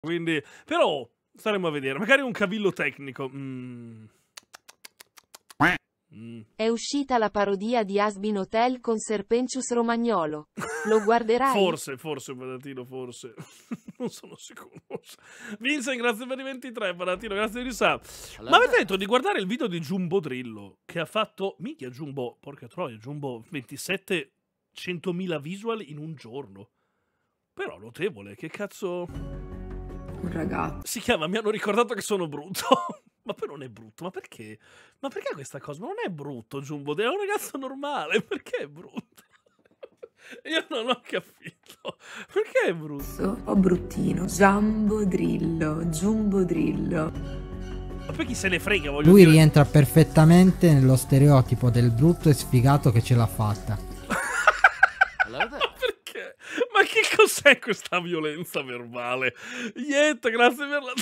Quindi, però, staremo a vedere. Magari un cavillo tecnico. Mm. Mm. È uscita la parodia di Asbin Hotel con Serpentius Romagnolo. Lo guarderai? forse, forse, Patatino, forse. non sono sicuro. Vincent, grazie per i 23, Patatino, grazie di sa. Ma avete detto di guardare il video di Jumbo Drillo, che ha fatto... Minchia, Jumbo, porca troia, Jumbo, 27, 100.000 visual in un giorno. Però notevole, che cazzo un ragazzo. Si chiama, mi hanno ricordato che sono brutto. ma poi non è brutto, ma perché? Ma perché questa cosa? Ma Non è brutto, Jumbo, è un ragazzo normale, perché è brutto? Io non ho capito. Perché è brutto? O oh, bruttino. Jumbo Drillo, Jumbo Drillo. Ma poi chi se ne frega, voglio Lui dire. rientra perfettamente nello stereotipo del brutto e sfigato che ce l'ha fatta. allora c'è questa violenza verbale. Niente, grazie per la...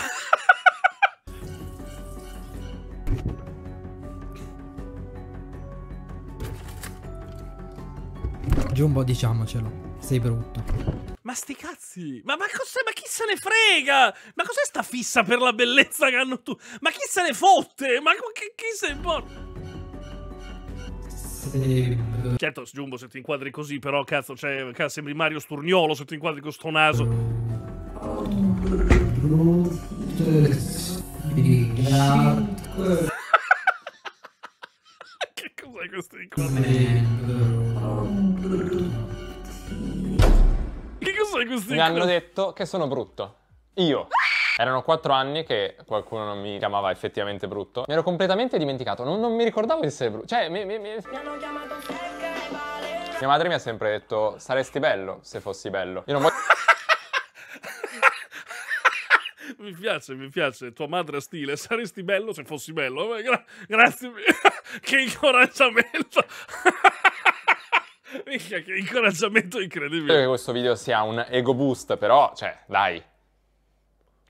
Giumbo, diciamocelo, sei brutto. Ma sti cazzi! Ma, ma, ma chi se ne frega? Ma cos'è sta fissa per la bellezza che hanno tu? Ma chi se ne fotte? Ma chi, chi se importa? Eh. Certo, Giumbo, se ti inquadri così, però cazzo, cioè, cazzo, sembri Mario Sturniolo se ti inquadri con sto naso. che cos'è questo inquadri? Che cos'è questo inquadri? Mi hanno detto che sono brutto. Io. Erano quattro anni che qualcuno non mi chiamava effettivamente brutto. Mi ero completamente dimenticato, non, non mi ricordavo di essere brutto. Cioè, mi, mi, mi... mi hanno chiamato Mia madre mi ha sempre detto, saresti bello se fossi bello. Io non voglio... mi piace, mi piace. Tua madre stile, saresti bello se fossi bello. Gra grazie, che incoraggiamento. Mica, che incoraggiamento incredibile. Credo che questo video sia un ego boost, però, cioè, dai.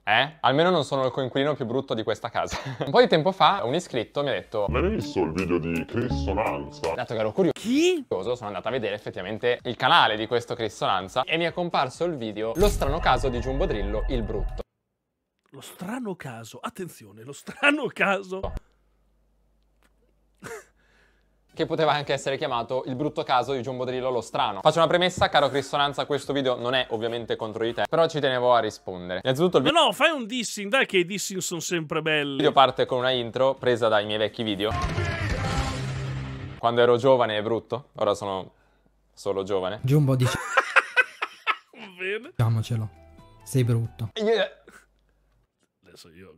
Eh? Almeno non sono il coinquilino più brutto di questa casa. un po' di tempo fa un iscritto mi ha detto Ma hai visto il video di Chris Sonanza? Dato che ero curioso Chi? Sono andato a vedere effettivamente il canale di questo Chris Sonanza E mi è comparso il video Lo strano caso di Giumbodrillo il brutto Lo strano caso, attenzione, lo strano caso che poteva anche essere chiamato il brutto caso di Jumbo Drillo lo strano. Faccio una premessa, caro Cristonanza, questo video non è ovviamente contro di te, però ci tenevo a rispondere. Innanzitutto il video... No, no, fai un dissing, dai che i dissing sono sempre belli. Il video parte con una intro presa dai miei vecchi video. Quando ero giovane e brutto, ora sono solo giovane. Jumbo dice... Bene. Diciamocelo, sei brutto. Yeah. Adesso io,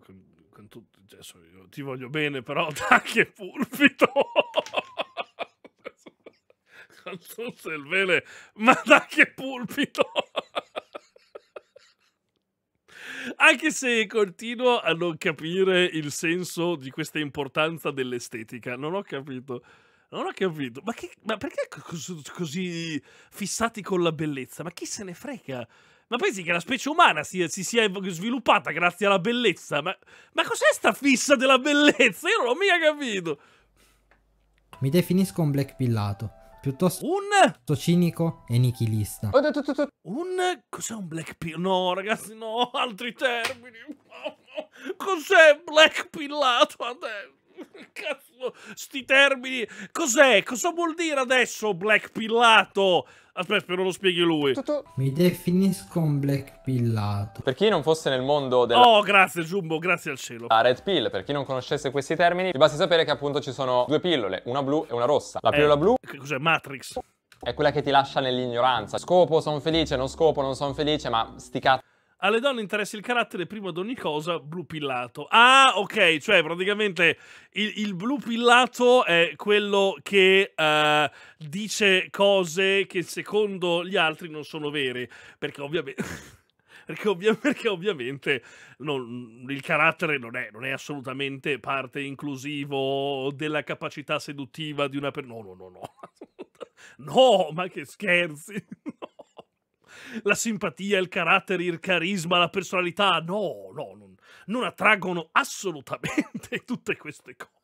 con, tutto, adesso io ti voglio bene, però dai che pulpito! Cantuzza il vele, ma da che pulpito! Anche se continuo a non capire il senso di questa importanza dell'estetica, non ho capito. Non ho capito. Ma, che, ma perché così fissati con la bellezza? Ma chi se ne frega? Ma pensi che la specie umana si, si sia sviluppata grazie alla bellezza? Ma, ma cos'è sta fissa della bellezza? Io non ho mica capito. Mi definisco un black pillato piuttosto un cinico e nichilista. Un cos'è un black pill? No, ragazzi, no, altri termini. Cos'è black pillato adesso? Cazzo, sti termini. Cos'è? Cosa vuol dire adesso black pillato? Aspetta, spero lo spieghi lui. Mi definisco un black pillato. Per chi non fosse nel mondo del. Oh, grazie, Jumbo, grazie al cielo. La ah, red pill, per chi non conoscesse questi termini, ti basti sapere che appunto ci sono due pillole, una blu e una rossa. La eh, pillola eh, blu. Che cos'è? Matrix. È quella che ti lascia nell'ignoranza. Scopo, sono felice, non scopo, non sono felice, ma sti cazzo alle donne interessa il carattere prima di ogni cosa, blu pillato. Ah, ok, cioè praticamente il, il blu pillato è quello che uh, dice cose che secondo gli altri non sono vere, perché ovviamente... perché, ovvia perché ovviamente non, il carattere non è, non è, assolutamente parte inclusivo della capacità seduttiva di una persona. No, no, no, no. no, ma che scherzi. No la simpatia, il carattere, il carisma, la personalità. No, no, non, non attraggono assolutamente tutte queste cose.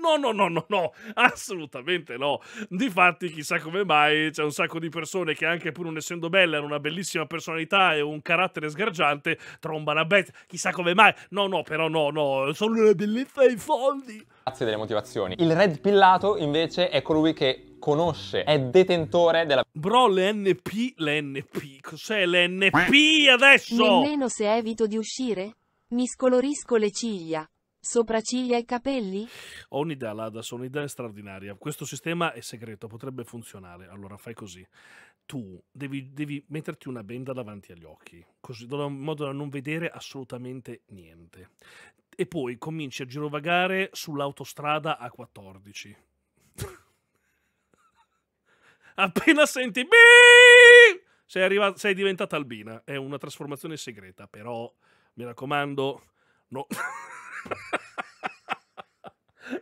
No, no, no, no, no, assolutamente no. Difatti, chissà come mai c'è un sacco di persone che, anche pur non essendo belle, hanno una bellissima personalità e un carattere sgargiante, trombano a bet. Chissà come mai. No, no, però no, no, sono le bellezza e i fondi. Grazie delle motivazioni. Il red pillato, invece, è colui che conosce, è detentore della... Bro, l'NP, l'NP, cos'è l'NP adesso? Nemmeno se evito di uscire? Mi scolorisco le ciglia. Sopracciglia e capelli? Ho un'idea, Lada, sono un'idea straordinaria. Questo sistema è segreto, potrebbe funzionare. Allora fai così. Tu devi, devi metterti una benda davanti agli occhi, così in modo da non vedere assolutamente niente. E poi cominci a girovagare sull'autostrada A14. Appena senti... Bii! Sei, arrivata, sei diventata albina. È una trasformazione segreta, però mi raccomando... No.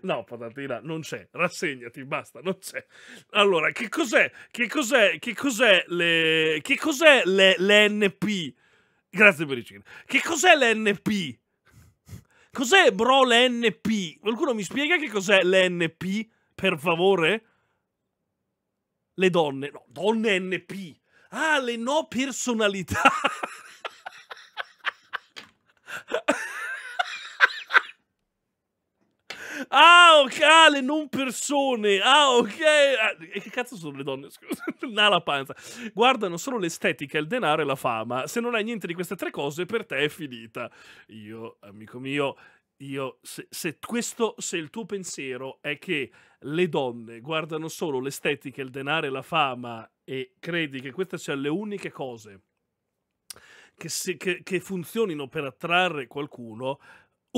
No, patatina, non c'è. Rassegnati, basta, non c'è. Allora, che cos'è? Che cos'è? Che cos'è le... Che cos'è le... l'NP? Grazie per i cini. Che cos'è l'NP? Cos'è, bro, l'NP? Qualcuno mi spiega che cos'è l'NP, per favore? Le donne. No, donne NP. Ah, le no personalità. Ah, ok, ah, non persone. Ah, ok. Ah, che cazzo sono le donne? Scusa, la panza. Guardano solo l'estetica, il denaro e la fama. Se non hai niente di queste tre cose, per te è finita. Io, amico mio, io, se, se, questo, se il tuo pensiero è che le donne guardano solo l'estetica, il denaro e la fama e credi che queste siano le uniche cose che, si, che, che funzionino per attrarre qualcuno,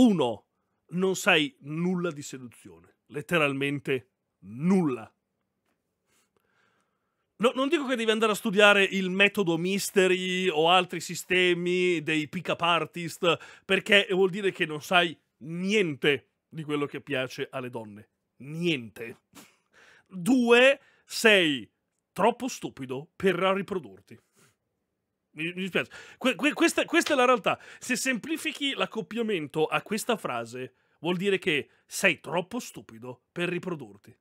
uno, non sai nulla di seduzione, letteralmente nulla. No, non dico che devi andare a studiare il metodo mystery o altri sistemi dei pick-up artist, perché vuol dire che non sai niente di quello che piace alle donne. Niente. Due, sei troppo stupido per riprodurti. Mi, mi dispiace. Que, que, questa, questa è la realtà. Se semplifichi l'accoppiamento a questa frase, vuol dire che sei troppo stupido per riprodurti.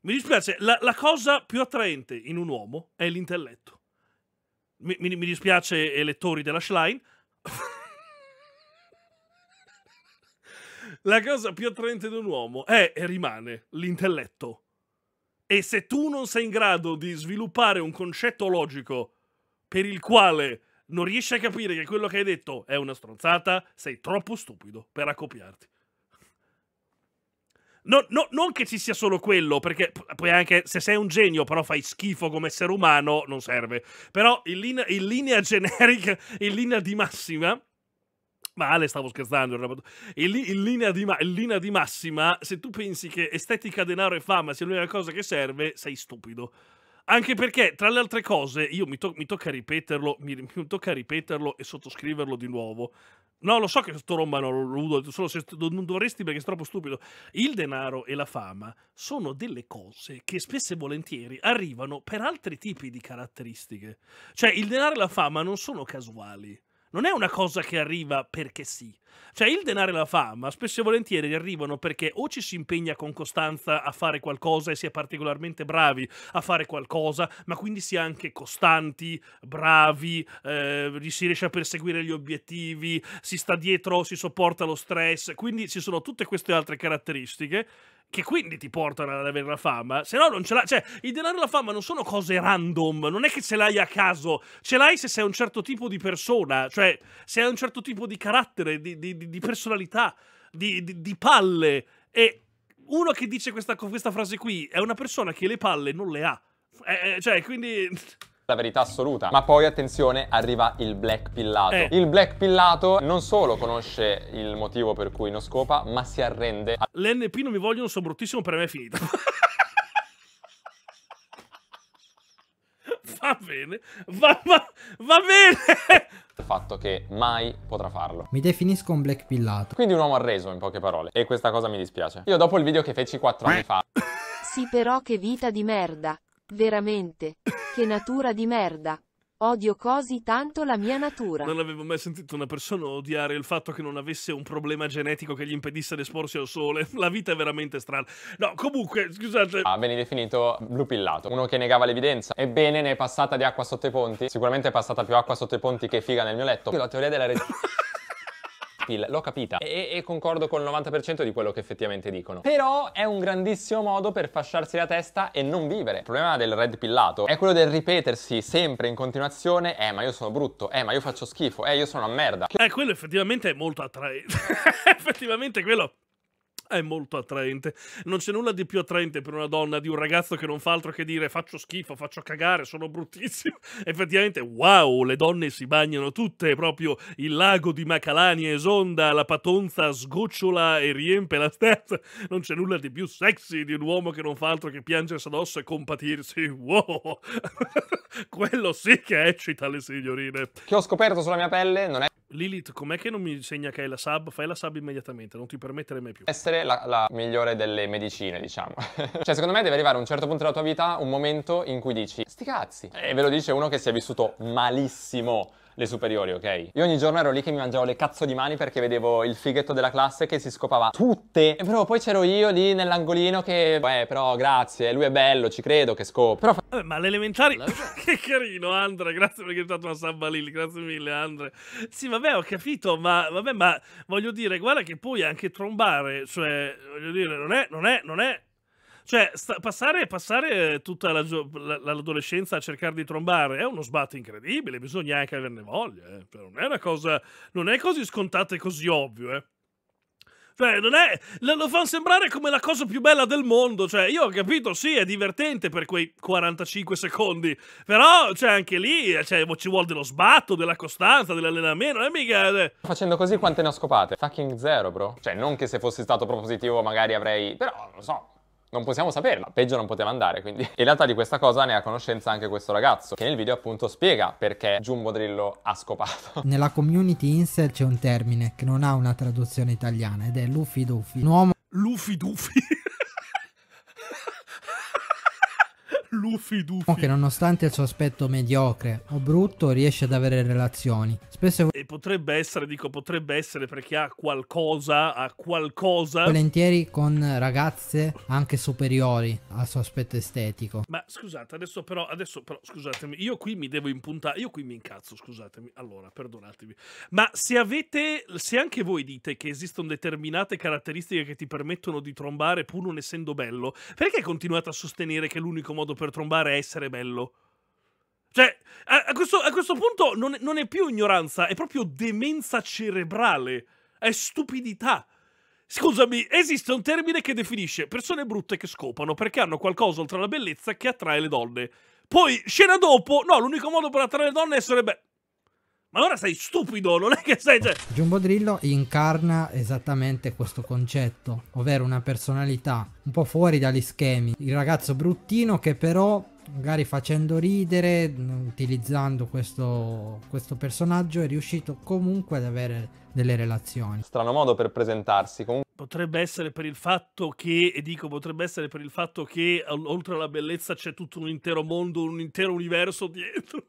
Mi dispiace, la, la cosa più attraente in un uomo è l'intelletto. Mi, mi, mi dispiace, elettori della Schlein. la cosa più attraente di un uomo è e rimane l'intelletto. E se tu non sei in grado di sviluppare un concetto logico per il quale non riesci a capire che quello che hai detto è una stronzata, sei troppo stupido per accoppiarti. No, no, non che ci sia solo quello, perché poi anche se sei un genio, però fai schifo come essere umano, non serve. Però in linea, in linea generica, in linea di massima, Male, stavo scherzando. In, li, in, linea di, in, linea di massima, se tu pensi che estetica, denaro e fama sia l'unica cosa che serve, sei stupido. Anche perché, tra le altre cose, io mi, to mi tocca ripeterlo, mi, mi, tocca ripeterlo e sottoscriverlo di nuovo. No, lo so che sto rombano, Rudolf, solo se non dovresti perché è troppo stupido. Il denaro e la fama sono delle cose che spesso e volentieri arrivano per altri tipi di caratteristiche. Cioè, il denaro e la fama non sono casuali non è una cosa che arriva perché sì. Cioè, il denaro e la fama spesso e volentieri arrivano perché o ci si impegna con costanza a fare qualcosa e si è particolarmente bravi a fare qualcosa, ma quindi si è anche costanti, bravi, eh, si riesce a perseguire gli obiettivi, si sta dietro, si sopporta lo stress, quindi ci sono tutte queste altre caratteristiche che quindi ti portano ad avere la fama, se no non ce l'hai. Cioè, il denaro e la fama non sono cose random, non è che ce l'hai a caso, ce l'hai se sei un certo tipo di persona, cioè se hai un certo tipo di carattere, di, di, di personalità, di, di, palle. E uno che dice questa, questa frase qui è una persona che le palle non le ha. Eh, eh cioè, quindi... la verità assoluta. Ma poi, attenzione, arriva il black pillato. Eh. Il black pillato non solo conosce il motivo per cui non scopa, ma si arrende. A... L'NP non mi vogliono, sono bruttissimo, per me è finita. va bene, va, va, va bene. Il fatto che mai potrà farlo. Mi definisco un black pillato. Quindi un uomo arreso, in poche parole. E questa cosa mi dispiace. Io dopo il video che feci 4 anni fa... Sì però che vita di merda. Veramente. Che natura di merda. Odio così tanto la mia natura. Non avevo mai sentito una persona odiare il fatto che non avesse un problema genetico che gli impedisse di esporsi al sole. La vita è veramente strana. No, comunque, scusate. Ah, veni definito lupillato, uno che negava l'evidenza. Ebbene, ne è passata di acqua sotto i ponti. Sicuramente è passata più acqua sotto i ponti che figa nel mio letto. La teoria della... pill, l'ho capita e, e concordo con il 90% di quello che effettivamente dicono. Però è un grandissimo modo per fasciarsi la testa e non vivere. Il problema del red pillato è quello del ripetersi sempre in continuazione eh ma io sono brutto, eh ma io faccio schifo, eh io sono una merda. Eh quello effettivamente è molto attraente. effettivamente quello è molto attraente. Non c'è nulla di più attraente per una donna di un ragazzo che non fa altro che dire faccio schifo, faccio cagare, sono bruttissimo. Effettivamente, wow, le donne si bagnano tutte, proprio il lago di Macalani esonda, la patonza sgocciola e riempie la stanza. Non c'è nulla di più sexy di un uomo che non fa altro che piangersi addosso e compatirsi. Wow, quello sì che eccita le signorine. Che ho scoperto sulla mia pelle non è Lilith, com'è che non mi insegna che hai la sub? Fai la sub immediatamente, non ti permettere mai più. Essere la, la migliore delle medicine, diciamo. cioè, secondo me deve arrivare a un certo punto della tua vita un momento in cui dici, sti cazzi. E ve lo dice uno che si è vissuto malissimo le superiori, ok? Io ogni giorno ero lì che mi mangiavo le cazzo di mani perché vedevo il fighetto della classe che si scopava tutte. E però poi c'ero io lì nell'angolino che, beh, però grazie, lui è bello, ci credo che scopa. Però... Vabbè, eh, ma l'elementare... che carino, Andre, grazie perché hai dato una samba lì, grazie mille, Andre. Sì, vabbè, ho capito, ma, vabbè, ma voglio dire, guarda che puoi anche trombare, cioè, voglio dire, non è, non è, non è cioè, sta, passare, passare, tutta la, la, l'adolescenza a cercare di trombare è uno sbatto incredibile, bisogna anche averne voglia. Eh. Non è una cosa, non è così scontata e così ovvio, eh. Cioè, non è. Lo fanno sembrare come la cosa più bella del mondo. Cioè, io ho capito, sì, è divertente per quei 45 secondi. Però, cioè, anche lì eh, cioè, ci vuole dello sbatto, della costanza, dell'allenamento. Eh, mica. Eh, Facendo così, quante ne ho scopate? Fucking zero, bro. Cioè, non che se fossi stato propositivo, magari avrei. Però, non lo so. Non possiamo saperla, peggio non poteva andare quindi. In realtà di questa cosa ne ha conoscenza anche questo ragazzo che nel video appunto spiega perché Jumbo Drillo ha scopato. Nella community incel c'è un termine che non ha una traduzione italiana ed è Luffy Duffy. Un uomo... Luffy Duffy? Luffy Duffy. Che nonostante il suo aspetto mediocre o brutto riesce ad avere relazioni. Spesso e potrebbe essere, dico potrebbe essere perché ha qualcosa, ha qualcosa. Volentieri con ragazze anche superiori al suo aspetto estetico. Ma scusate, adesso però, adesso però, scusatemi, io qui mi devo impuntare, io qui mi incazzo, scusatemi. Allora, perdonatemi. Ma se avete, se anche voi dite che esistono determinate caratteristiche che ti permettono di trombare pur non essendo bello, perché continuate a sostenere che l'unico modo per trombare a essere bello. Cioè, a, a, questo, a questo, punto non, non, è più ignoranza, è proprio demenza cerebrale, è stupidità. Scusami, esiste un termine che definisce persone brutte che scopano perché hanno qualcosa oltre la bellezza che attrae le donne. Poi, scena dopo, no, l'unico modo per attrarre le donne è essere belle. Ma allora sei stupido, non è che sei... Cioè... Jumbo Drillo incarna esattamente questo concetto, ovvero una personalità un po' fuori dagli schemi. Il ragazzo bruttino che però, magari facendo ridere, mm, utilizzando questo, questo personaggio, è riuscito comunque ad avere delle relazioni. Strano modo per presentarsi, comunque... Potrebbe essere per il fatto che, e dico potrebbe essere per il fatto che oltre alla bellezza c'è tutto un intero mondo, un intero universo dietro.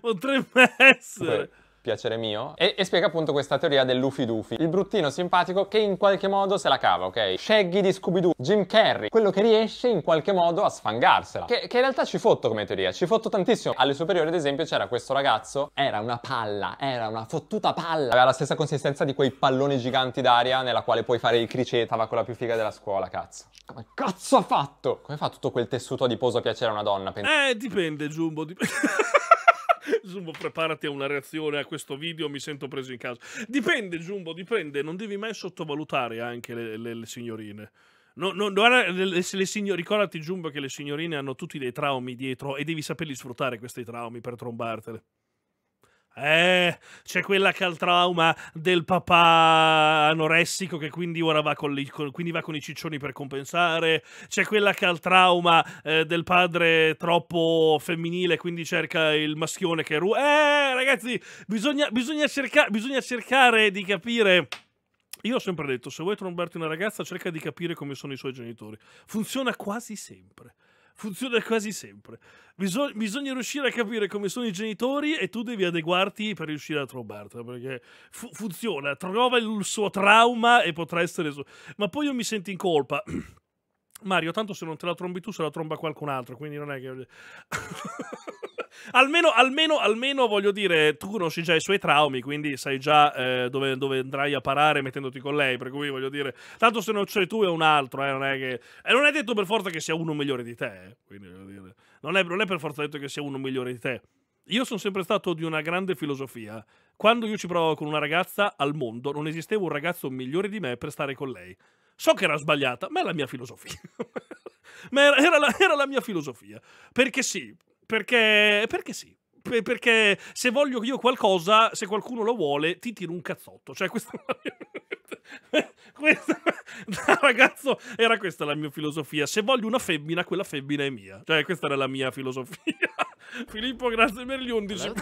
Potrebbe essere. Piacere mio. E, e, spiega appunto questa teoria del Luffy Doofy, il bruttino simpatico che in qualche modo se la cava, ok? Shaggy di Scooby-Doo, Jim Carrey, quello che riesce in qualche modo a sfangarsela. Che, che in realtà ci fotto come teoria, ci fotto tantissimo. Alle superiori ad esempio c'era questo ragazzo, era una palla, era una fottuta palla. Aveva la stessa consistenza di quei palloni giganti d'aria nella quale puoi fare il criceta, va con la più figa della scuola, cazzo. Come cazzo ha fatto? Come fa tutto quel tessuto adiposo a piacere a una donna? Penso? Eh, dipende Jumbo, dipende. Jumbo, preparati a una reazione a questo video, mi sento preso in caso. Dipende, Jumbo, dipende. Non devi mai sottovalutare anche le, le, le signorine. No, no, no, le, signor... Ricordati, Jumbo, che le signorine hanno tutti dei traumi dietro e devi saperli sfruttare questi traumi per trombartele. Eh, c'è quella che ha il trauma del papà anoressico che quindi ora va con, li, con, va con i ciccioni per compensare. C'è quella che ha il trauma eh, del padre troppo femminile, quindi cerca il maschione che ruba. Eh, ragazzi, bisogna, bisogna, cerca bisogna cercare di capire. Io ho sempre detto, se vuoi trombarti una ragazza, cerca di capire come sono i suoi genitori. Funziona quasi sempre funziona quasi sempre. Bisog- bisogna riuscire a capire come sono i genitori e tu devi adeguarti per riuscire a trovarti. perché fu- funziona, trova il suo trauma e potrà essere... Su- Ma poi io mi sento in colpa. Mario, tanto se non te la trombi tu, se la tromba qualcun altro, quindi non è che... almeno, almeno, almeno, voglio dire, tu conosci già i suoi traumi, quindi sai già eh, dove, dove, andrai a parare mettendoti con lei. Per cui voglio dire, tanto se non sei tu è un altro, eh, non è che... E non è detto per forza che sia uno migliore di te, eh, quindi voglio dire, non è, non è per forza detto che sia uno migliore di te. Io sono sempre stato di una grande filosofia. Quando io ci provo con una ragazza al mondo, non esisteva un ragazzo migliore di me per stare con lei. So che era sbagliata, ma è la mia filosofia. ma era, era, la, era la mia filosofia. Perché sì, perché, perché sì. Perché se voglio io qualcosa, se qualcuno lo vuole, ti tiro un cazzotto. Cioè, questo. questa, da ragazzo, era questa la mia filosofia. Se voglio una femmina, quella femmina è mia. Cioè, questa era la mia filosofia. Filippo, grazie per gli 11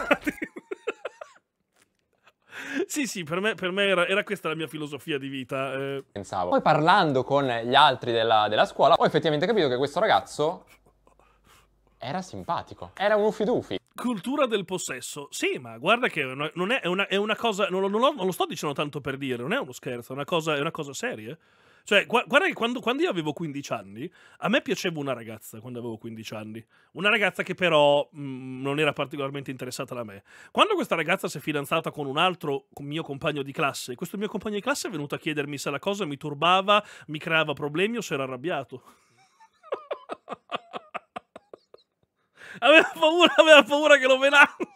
sì, sì, per me, per me era, era, questa la mia filosofia di vita. Eh. Pensavo. Poi parlando con gli altri della, della scuola, ho effettivamente capito che questo ragazzo era simpatico. Era un ufidufi. Cultura del possesso. Sì, ma guarda che non è, una, è una, cosa... Non lo, non, lo, non lo, sto dicendo tanto per dire, non è uno scherzo, è una cosa, è una cosa seria. Cioè, guarda che quando, quando, io avevo 15 anni, a me piaceva una ragazza quando avevo 15 anni. Una ragazza che però mh, mm, non era particolarmente interessata da me. Quando questa ragazza si è fidanzata con un altro con mio compagno di classe, questo mio compagno di classe è venuto a chiedermi se la cosa mi turbava, mi creava problemi o se era arrabbiato. Aveva paura, aveva paura che lo velassero.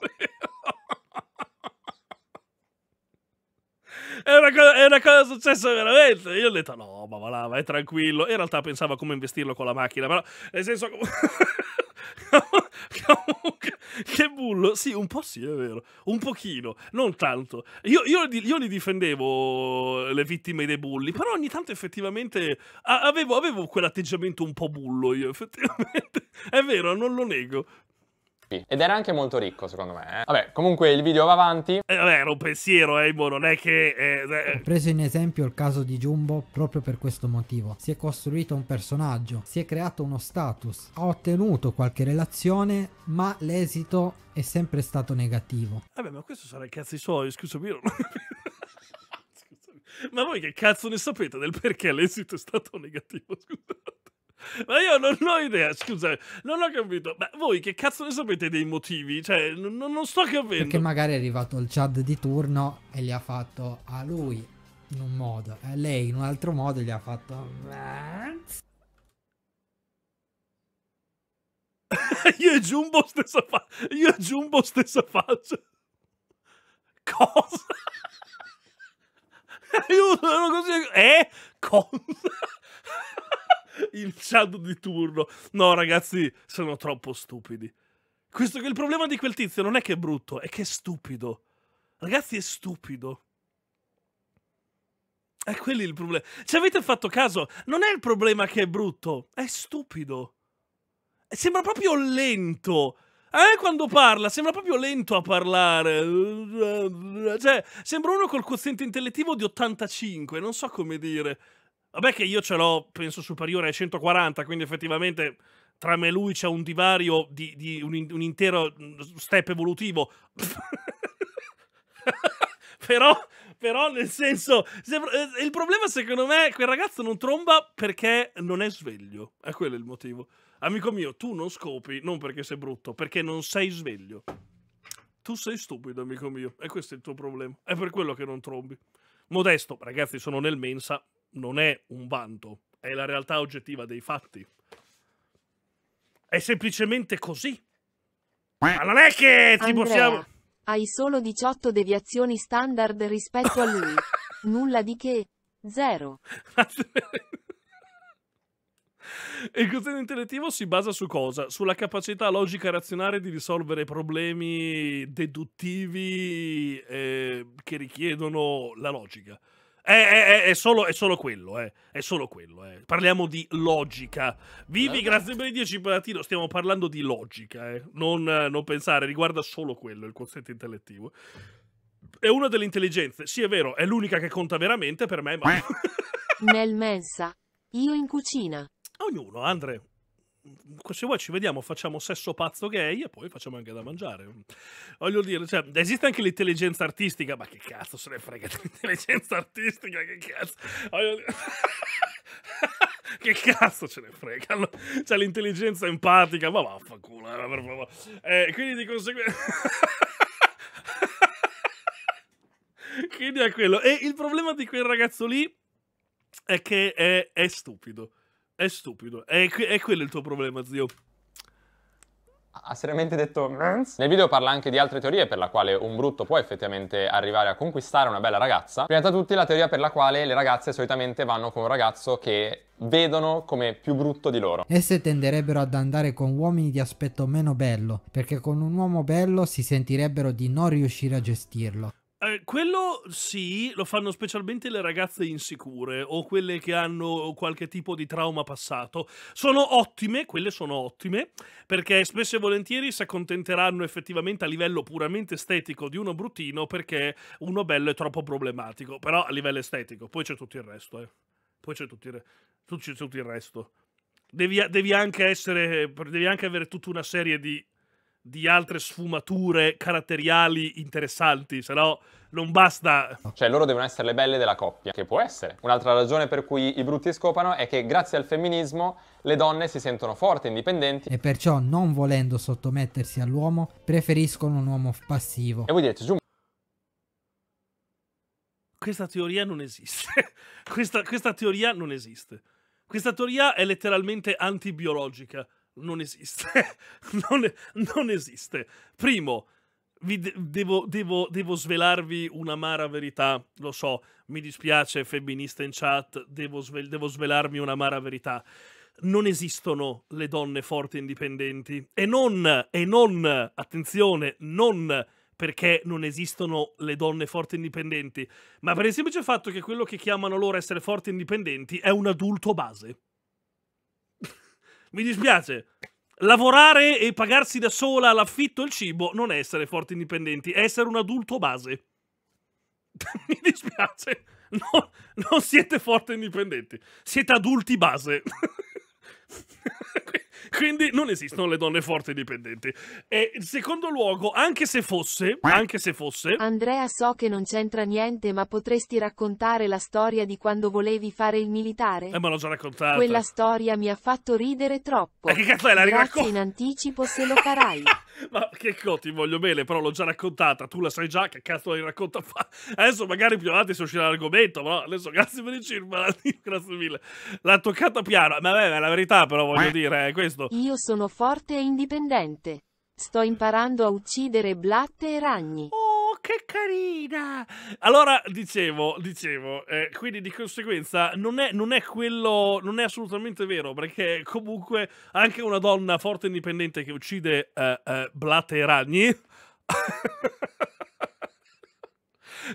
È una, cosa, è una, cosa, successa veramente. Io ho detto, no, ma va là, vai tranquillo. in realtà pensava come investirlo con la macchina, però nel senso... comunque, e bullo, sì, un po' sì, è vero, un pochino, non tanto. Io, io, io li difendevo le vittime dei bulli, però ogni tanto effettivamente avevo, avevo quell'atteggiamento un po' bullo io, effettivamente. È vero, non lo nego, ed era anche molto ricco, secondo me. Eh? Vabbè, comunque il video va avanti. Eh, vabbè, era un pensiero, Emo, eh, non è che... Eh, eh. Ho preso in esempio il caso di Jumbo proprio per questo motivo. Si è costruito un personaggio, si è creato uno status, ha ottenuto qualche relazione, ma l'esito è sempre stato negativo. Vabbè, ma questo sarà i cazzi suoi, scusami, io non Scusami. Ma voi che cazzo ne sapete del perché l'esito è stato negativo? Scusate. Ma io non ho idea, scusa, non ho capito. Ma voi che cazzo ne sapete dei motivi? Cioè, n- non sto capendo. Perché magari è arrivato il Chad di turno e gli ha fatto a lui in un modo, e lei in un altro modo gli ha fatto... io e Jumbo stessa faccia. Io e Jumbo stessa faccia. Cosa? Aiuto, ero così... Eh? Cosa? il Chad di turno. No, ragazzi, sono troppo stupidi. Questo, il problema di quel tizio non è che è brutto, è che è stupido. Ragazzi, è stupido. È quello il problema. Ci avete fatto caso? Non è il problema che è brutto, è stupido. Sembra proprio lento. Eh, quando parla, sembra proprio lento a parlare. Cioè, sembra uno col quoziente intellettivo di 85, non so come dire. Vabbè che io ce l'ho, penso, superiore ai 140, quindi effettivamente tra me e lui c'è un divario di, di un, un, intero mm, step evolutivo. però, però, nel senso, eh, il problema secondo me è che quel ragazzo non tromba perché non è sveglio. È quello il motivo. Amico mio, tu non scopi non perché sei brutto, perché non sei sveglio. Tu sei stupido, amico mio, e questo è il tuo problema. È per quello che non trombi. Modesto, ragazzi, sono nel mensa, non è un vanto, è la realtà oggettiva dei fatti. È semplicemente così. Ma non è che ti possiamo... Hai solo 18 deviazioni standard rispetto a lui. Nulla di che. Zero. Il quoziente intellettivo si basa su cosa? Sulla capacità logica e razionale di risolvere problemi deduttivi eh, che richiedono la logica. È, è, è, solo, è solo, quello, eh. È solo quello, eh. Parliamo di logica. Vivi, eh, grazie per i 10 palatino. Stiamo parlando di logica, eh. Non, non, pensare, riguarda solo quello, il quoziente intellettivo. È una delle intelligenze. Sì, è vero, è l'unica che conta veramente per me, ma... Nel mensa, io in cucina. Ognuno, Andre se vuoi ci vediamo, facciamo sesso pazzo gay e poi facciamo anche da mangiare. Voglio dire, cioè, esiste anche l'intelligenza artistica, ma che cazzo se ne frega l'intelligenza artistica, che cazzo. che cazzo ce ne frega? Allora, cioè, l'intelligenza empatica, ma vaffanculo, eh, per favore. Eh, quindi di conseguenza... quindi è quello. E il problema di quel ragazzo lì è che è, è stupido. È stupido. È, è quello il tuo problema, zio ha seriamente detto Nel video parla anche di altre teorie per la quale un brutto può effettivamente arrivare a conquistare una bella ragazza. Prima di tutti la teoria per la quale le ragazze solitamente vanno con un ragazzo che vedono come più brutto di loro. Esse tenderebbero ad andare con uomini di aspetto meno bello, perché con un uomo bello si sentirebbero di non riuscire a gestirlo. Eh, quello sì, lo fanno specialmente le ragazze insicure o quelle che hanno qualche tipo di trauma passato. Sono ottime, quelle sono ottime, perché spesso e volentieri si accontenteranno effettivamente a livello puramente estetico di uno bruttino perché uno bello è troppo problematico, però a livello estetico, poi c'è tutto il resto, eh. Poi c'è tutto, re tutto, tutto il resto. Devi, devi, anche essere, devi anche avere tutta una serie di di altre sfumature caratteriali interessanti, se no non basta. Cioè loro devono essere le belle della coppia, che può essere. Un'altra ragione per cui i brutti scopano è che grazie al femminismo le donne si sentono forti, indipendenti. E perciò non volendo sottomettersi all'uomo, preferiscono un uomo passivo. E voi direte, giù questa teoria non esiste. questa, questa, teoria non esiste. Questa teoria è letteralmente antibiologica non esiste. non, non, esiste. Primo, de- devo, devo, devo svelarvi un'amara verità. Lo so, mi dispiace, femminista in chat, devo, sve- devo svelarmi un'amara verità. Non esistono le donne forti e indipendenti. E non, e non, attenzione, non perché non esistono le donne forti e indipendenti, ma per il semplice fatto che quello che chiamano loro essere forti e indipendenti è un adulto base. Mi dispiace. Lavorare e pagarsi da sola l'affitto e il cibo non è essere forti indipendenti, è essere un adulto base. Mi dispiace. No, non siete forti indipendenti, siete adulti base. Quindi non esistono le donne forti e dipendenti. E in secondo luogo, anche se fosse, anche se fosse... Andrea so che non c'entra niente ma potresti raccontare la storia di quando volevi fare il militare? Eh me l'ho già raccontata. Quella storia mi ha fatto ridere troppo. Ma eh, che cazzo è la racconto? in anticipo se lo farai. ma che cazzo ti voglio bene, però l'ho già raccontata, tu la sai già che cazzo l'hai racconta fa. Adesso magari più avanti si uscirà l'argomento, ma adesso grazie per il circo, grazie mille. L'ha toccata piano, ma beh, è la verità però voglio dire, è eh, questo. Io sono forte e indipendente. Sto imparando a uccidere blatte e ragni. Oh, che carina! Allora, dicevo, dicevo, eh, quindi di conseguenza non è, non è, quello, non è assolutamente vero, perché comunque anche una donna forte e indipendente che uccide eh, eh, blatte e ragni...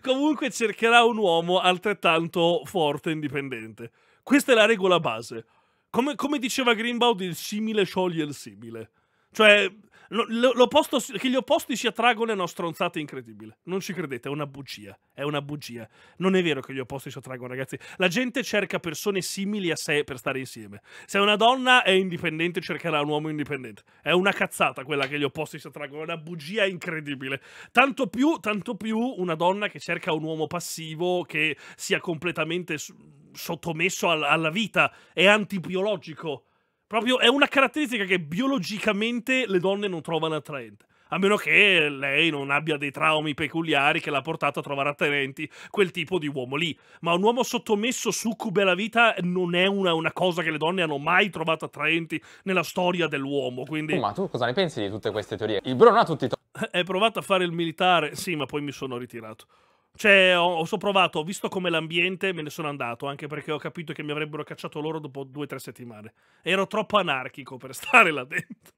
comunque cercherà un uomo altrettanto forte e indipendente. Questa è la regola base come, come diceva Greenbaud, il simile scioglie il simile. Cioè, l'opposto, che gli opposti si attraggono è una stronzata incredibile. Non ci credete, è una bugia. È una bugia. Non è vero che gli opposti si attraggono, ragazzi. La gente cerca persone simili a sé per stare insieme. Se una donna è indipendente, cercherà un uomo indipendente. È una cazzata quella che gli opposti si attraggono. È una bugia incredibile. Tanto più, tanto più una donna che cerca un uomo passivo che sia completamente sottomesso alla vita. È antibiologico Proprio è una caratteristica che biologicamente le donne non trovano attraente. A meno che lei non abbia dei traumi peculiari che l'ha portato a trovare attraenti quel tipo di uomo lì. Ma un uomo sottomesso succube alla vita non è una, una cosa che le donne hanno mai trovato attraenti nella storia dell'uomo. Quindi... Ma tu cosa ne pensi di tutte queste teorie? Il Bruno ha tutti. i... Eh, è provato a fare il militare? Sì, ma poi mi sono ritirato. Cioè, ho, ho provato, ho visto come l'ambiente, me ne sono andato, anche perché ho capito che mi avrebbero cacciato loro dopo due o tre settimane. Ero troppo anarchico per stare là dentro.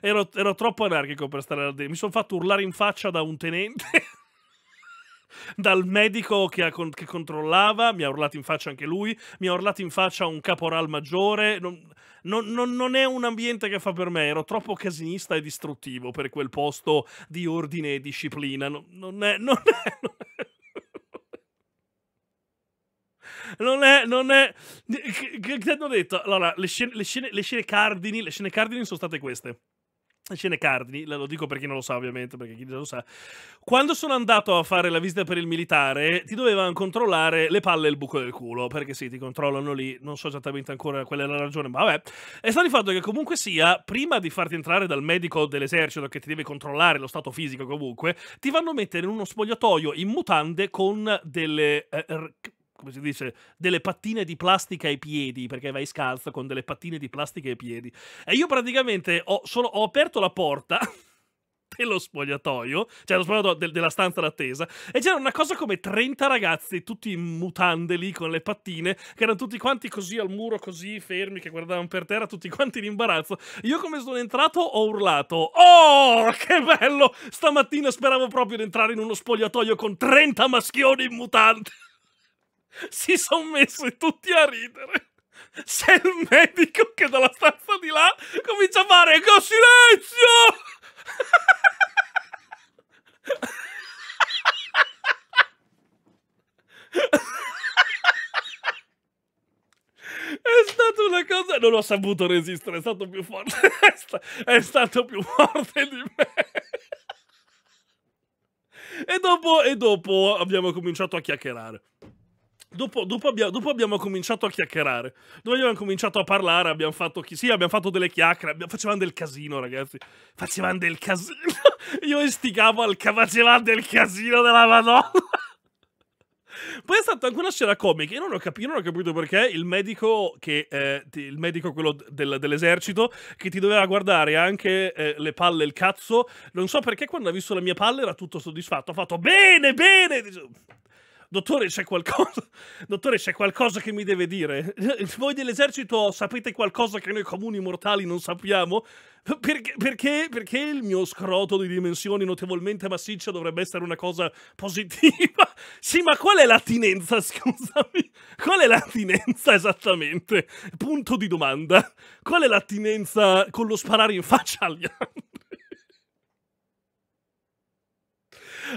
Ero, ero troppo anarchico per stare là dentro. Mi sono fatto urlare in faccia da un tenente. dal medico che, ha, che, controllava, mi ha urlato in faccia anche lui, mi ha urlato in faccia un caporal maggiore. Non, non, non, non, è un ambiente che fa per me, ero troppo casinista e distruttivo per quel posto di ordine e disciplina, non, non è, non è, non è. Non è, non è. Che, che, che hanno detto? Allora, le scene, le, scene, le scene cardini, le scene cardini sono state queste. Scene Cardini, lo dico per chi non lo sa ovviamente, perché chi lo sa. Quando sono andato a fare la visita per il militare, ti dovevano controllare le palle e il buco del culo, perché sì, ti controllano lì, non so esattamente ancora qual è la ragione, ma vabbè. è stato il fatto che comunque sia, prima di farti entrare dal medico dell'esercito che ti deve controllare lo stato fisico comunque, ti vanno a mettere in uno spogliatoio in mutande con delle... Eh, come si dice, delle pattine di plastica ai piedi, perché vai scalzo con delle pattine di plastica ai piedi. E io praticamente ho, solo, ho aperto la porta dello spogliatoio, cioè lo spogliatoio de della stanza d'attesa, e c'era una cosa come 30 ragazzi, tutti in mutande lì con le pattine, che erano tutti quanti così al muro, così fermi, che guardavano per terra, tutti quanti in imbarazzo. Io come sono entrato ho urlato, oh che bello, stamattina speravo proprio di entrare in uno spogliatoio con 30 maschioni in mutande si sono messi tutti a ridere. C'è il medico che dalla stanza di là comincia a fare con silenzio. È stata una cosa. Non ho saputo resistere, è stato più forte. È, sta... è stato più forte di me. E dopo, e dopo abbiamo cominciato a chiacchierare. Dopo, dopo, abbia, dopo, abbiamo cominciato a chiacchierare. Dopo abbiamo cominciato a parlare, abbiamo fatto, sì, abbiamo fatto delle chiacchiere, abbiamo, facevamo del casino, ragazzi. Facevamo del casino. Io istigavo al facevamo del casino della Madonna. Poi è stata anche una scena comica. Io non ho, cap- non ho capito perché il medico, che, eh, il medico quello del, dell'esercito, che ti doveva guardare anche eh, le palle e il cazzo, non so perché quando ha visto la mia palla era tutto soddisfatto. Ha fatto bene, bene. Dice, dottore c'è qualcosa, dottore c'è qualcosa che mi deve dire, voi dell'esercito sapete qualcosa che noi comuni mortali non sappiamo? Perché, perché, perché il mio scroto di dimensioni notevolmente massicce dovrebbe essere una cosa positiva? Sì, ma qual è l'attinenza, scusami? Qual è l'attinenza esattamente? Punto di domanda. Qual è l'attinenza con lo sparare in faccia agli altri?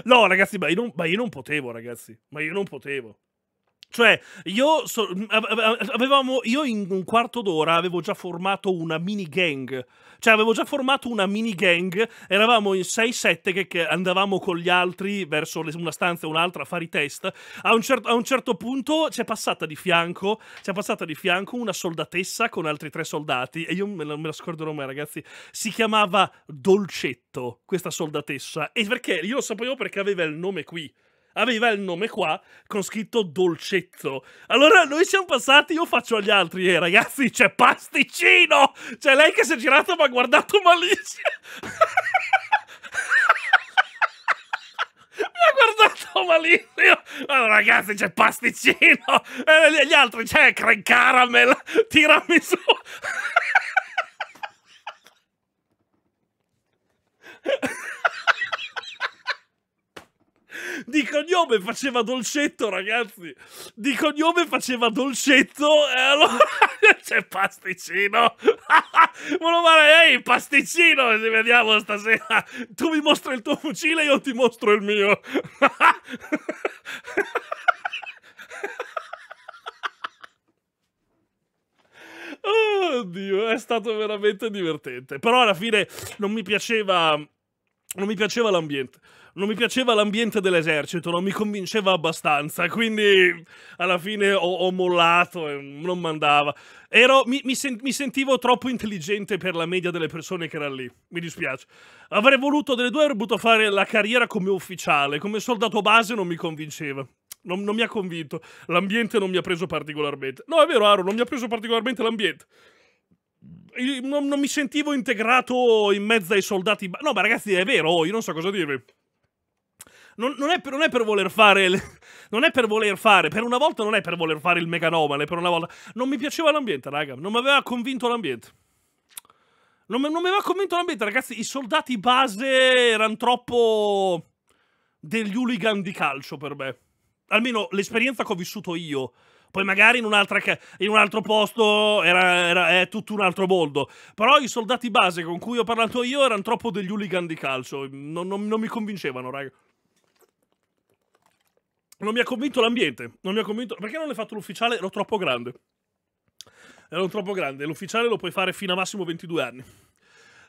No, ragazzi, ma io non, ma io non potevo, ragazzi. Ma io non potevo. Cioè, io, so, avevamo, io in un quarto d'ora avevo già formato una mini gang. Cioè, avevo già formato una mini gang. Eravamo in 6-7 che, che, andavamo con gli altri verso una stanza e un'altra a fare i test. A un, cer a un certo punto c'è passata di fianco. C'è passata di fianco una soldatessa con altri tre soldati. E io me la, me la scorderò mai, ragazzi. Si chiamava Dolcetto, questa soldatessa. E perché? Io lo sapevo perché aveva il nome qui aveva il nome qua con scritto dolcezzo. Allora noi siamo passati, io faccio agli altri, e eh, ragazzi c'è pasticcino! Cioè lei che si è girata mi ha guardato malissimo. mi ha guardato malissimo. Allora, ragazzi, c'è pasticcino. E eh, gli altri c'è cre caramel. Tirami su. Di cognome faceva dolcetto, ragazzi. Di cognome faceva dolcetto e allora c'è pasticcino. Volevo fare, ehi, pasticcino, ci vediamo stasera. Tu mi mostri il tuo fucile, io ti mostro il mio. Oddio, è stato veramente divertente. Però alla fine non mi piaceva. Non mi piaceva l'ambiente non mi piaceva l'ambiente dell'esercito, non mi convinceva abbastanza, quindi alla fine ho, ho mollato e non mandava. Ero, mi, mi, sen, mi, sentivo troppo intelligente per la media delle persone che erano lì, mi dispiace. Avrei voluto delle due, avrei voluto fare la carriera come ufficiale, come soldato base non mi convinceva. Non, non mi ha convinto, l'ambiente non mi ha preso particolarmente. No, è vero, Aro, non mi ha preso particolarmente l'ambiente. Non, non, mi sentivo integrato in mezzo ai soldati. No, ma ragazzi, è vero, io non so cosa dirvi. Non, non, è per, non, è per, voler fare. Il, non è per voler fare. Per una volta non è per voler fare il meganomane. Per una volta. Non mi piaceva l'ambiente, raga. Non mi aveva convinto l'ambiente. Non, non mi aveva convinto l'ambiente, ragazzi. I soldati base erano troppo. degli hooligan di calcio per me. Almeno l'esperienza che ho vissuto io. Poi magari in, in un altro posto era, era, è tutto un altro mondo. Però i soldati base con cui ho parlato io erano troppo degli hooligan di calcio. Non, non mi convincevano, raga. Non mi ha convinto l'ambiente, non mi ha convinto... Perché non hai fatto l'ufficiale? Ero troppo grande. Ero troppo grande, l'ufficiale lo puoi fare fino a massimo 22 anni.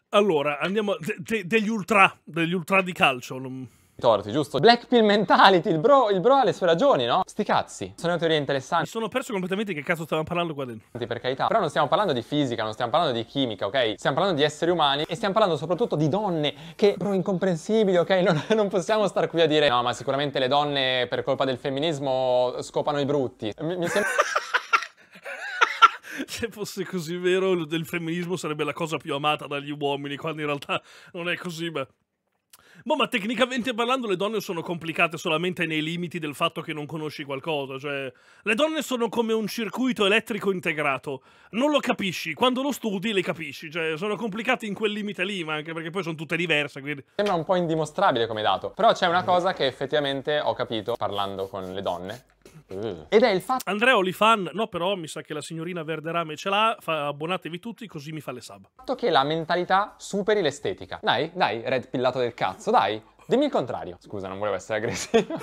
Allora, andiamo... De, de, degli ultra, degli ultra di calcio. Non torti, giusto? Black pill mentality, il bro, il bro ha le sue ragioni, no? Sti cazzi. Sono teorie interessanti. Mi sono perso completamente che cazzo stavamo parlando qua dentro. Per carità. Però non stiamo parlando di fisica, non stiamo parlando di chimica, ok? Stiamo parlando di esseri umani e stiamo parlando soprattutto di donne che, bro, incomprensibili, ok? Non, non possiamo stare qui a dire no, ma sicuramente le donne per colpa del femminismo scopano i brutti. Mi, mi sembra... se fosse così vero, il femminismo sarebbe la cosa più amata dagli uomini, quando in realtà non è così, ma Boh, ma tecnicamente parlando le donne sono complicate solamente nei limiti del fatto che non conosci qualcosa, cioè le donne sono come un circuito elettrico integrato, non lo capisci, quando lo studi le capisci, cioè sono complicate in quel limite lì, ma anche perché poi sono tutte diverse, quindi... Sembra un po' indimostrabile come dato, però c'è una cosa che effettivamente ho capito parlando con le donne, Mm. Ed è il fatto... Andrea Olifan, no però mi sa che la signorina Verderame ce l'ha, abbonatevi tutti così mi fa le sub. Fatto che la mentalità superi l'estetica. Dai, dai, red pillato del cazzo, dai, dimmi il contrario. Scusa, non volevo essere aggressivo.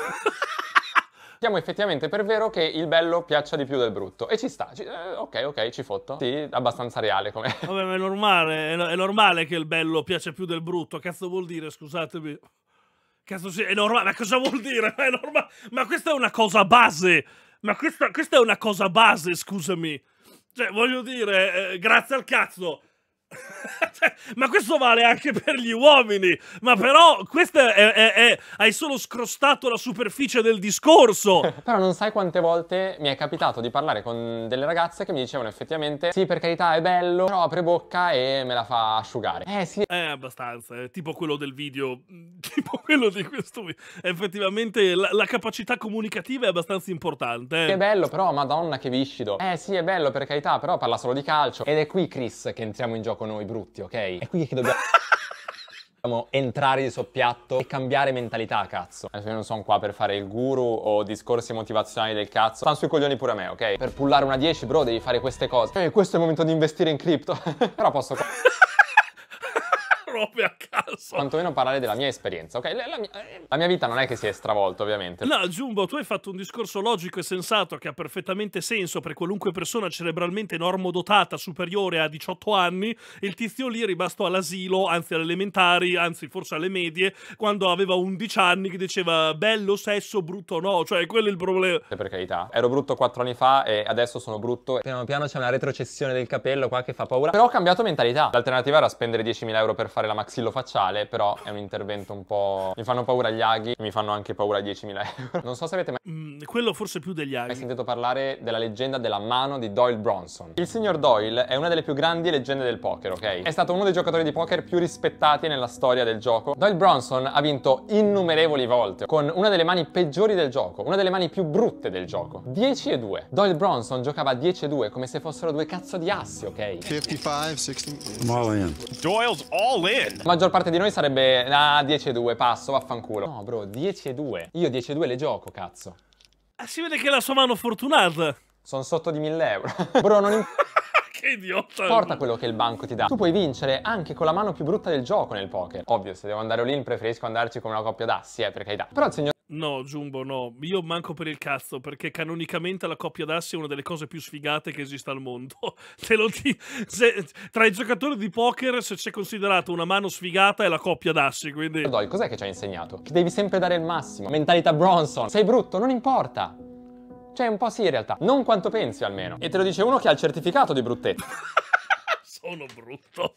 Diamo effettivamente per vero che il bello piaccia di più del brutto. E ci sta. Ci, eh, ok, ok, ci fotto. Sì, abbastanza reale come. Vabbè, ma è normale, è, è normale che il bello piaccia più del brutto. Cazzo vuol dire, scusatemi. Cazzo, sì, è normale. Ma cosa vuol dire? Ma, norma... ma questa è una cosa base. Ma questa, questa, è una cosa base, scusami. Cioè, voglio dire, eh, grazie al cazzo ma questo vale anche per gli uomini. Ma però, questo è, è, è, hai solo scrostato la superficie del discorso. però non sai quante volte mi è capitato di parlare con delle ragazze che mi dicevano effettivamente: Sì, per carità, è bello, però apre bocca e me la fa asciugare. Eh sì. È eh, abbastanza. Eh. Tipo quello del video, tipo quello di questo video. Effettivamente la, la, capacità comunicativa è abbastanza importante. Eh. È bello, però, madonna, che viscido. Eh sì, è bello, per carità, però parla solo di calcio. Ed è qui, Chris, che entriamo in gioco con noi brutti, ok? È qui che dobbiamo... Dobbiamo entrare di soppiatto e cambiare mentalità, cazzo. Adesso io non sono qua per fare il guru o discorsi motivazionali del cazzo. Stanno sui coglioni pure a me, ok? Per pullare una 10, bro, devi fare queste cose. E eh, questo è il momento di investire in cripto. Però posso robe a caso. Quantomeno parlare della mia esperienza, ok? La, la, mia, eh, la mia vita non è che si è stravolta, ovviamente. No, Jumbo, tu hai fatto un discorso logico e sensato che ha perfettamente senso per qualunque persona cerebralmente normodotata superiore a 18 anni. Il tizio lì è rimasto all'asilo, anzi alle elementari, anzi forse alle medie, quando aveva 11 anni che diceva bello sesso, brutto no. Cioè, quello è il problema. Eh, per carità, ero brutto 4 anni fa e adesso sono brutto. Piano piano c'è una retrocessione del capello qua che fa paura. Però ho cambiato mentalità. L'alternativa era spendere 10.000 euro per fare fare la facciale, però è un intervento un po'... Mi fanno paura gli aghi, e mi fanno anche paura 10.000 euro. Non so se avete mai... Mm, quello forse più degli aghi. Hai sentito parlare della leggenda della mano di Doyle Bronson. Il signor Doyle è una delle più grandi leggende del poker, ok? È stato uno dei giocatori di poker più rispettati nella storia del gioco. Doyle Bronson ha vinto innumerevoli volte, con una delle mani peggiori del gioco, una delle mani più brutte del gioco. 10 e 2. Doyle Bronson giocava 10 e 2 come se fossero due cazzo di assi, ok? 55, 60... I'm all in. Doyle's all in. 2. La maggior parte di noi sarebbe, ah, 10 e 2, passo, vaffanculo. No, bro, 10 e 2. Io 10 e 2 le gioco, cazzo. Ah, si vede che è la sua mano fortunata. Sono sotto di 1000 euro. bro, non... che idiota! Porta quello che il banco ti dà. Tu puoi vincere anche con la mano più brutta del gioco nel poker. Ovvio, se devo andare all'in preferisco andarci con una coppia d'assi, eh, per carità. Però il signor... No, Jumbo, no. Io manco per il cazzo, perché canonicamente la coppia d'assi è una delle cose più sfigate che esista al mondo. Te lo dico. Tra i giocatori di poker, se c'è considerata una mano sfigata, è la coppia d'assi, quindi... Doi, cos'è che ci ha insegnato? Che devi sempre dare il massimo. Mentalità Bronson. Sei brutto, non importa. Cioè, un po' sì in realtà. Non quanto pensi, almeno. E te lo dice uno che ha il certificato di bruttezza. Sono brutto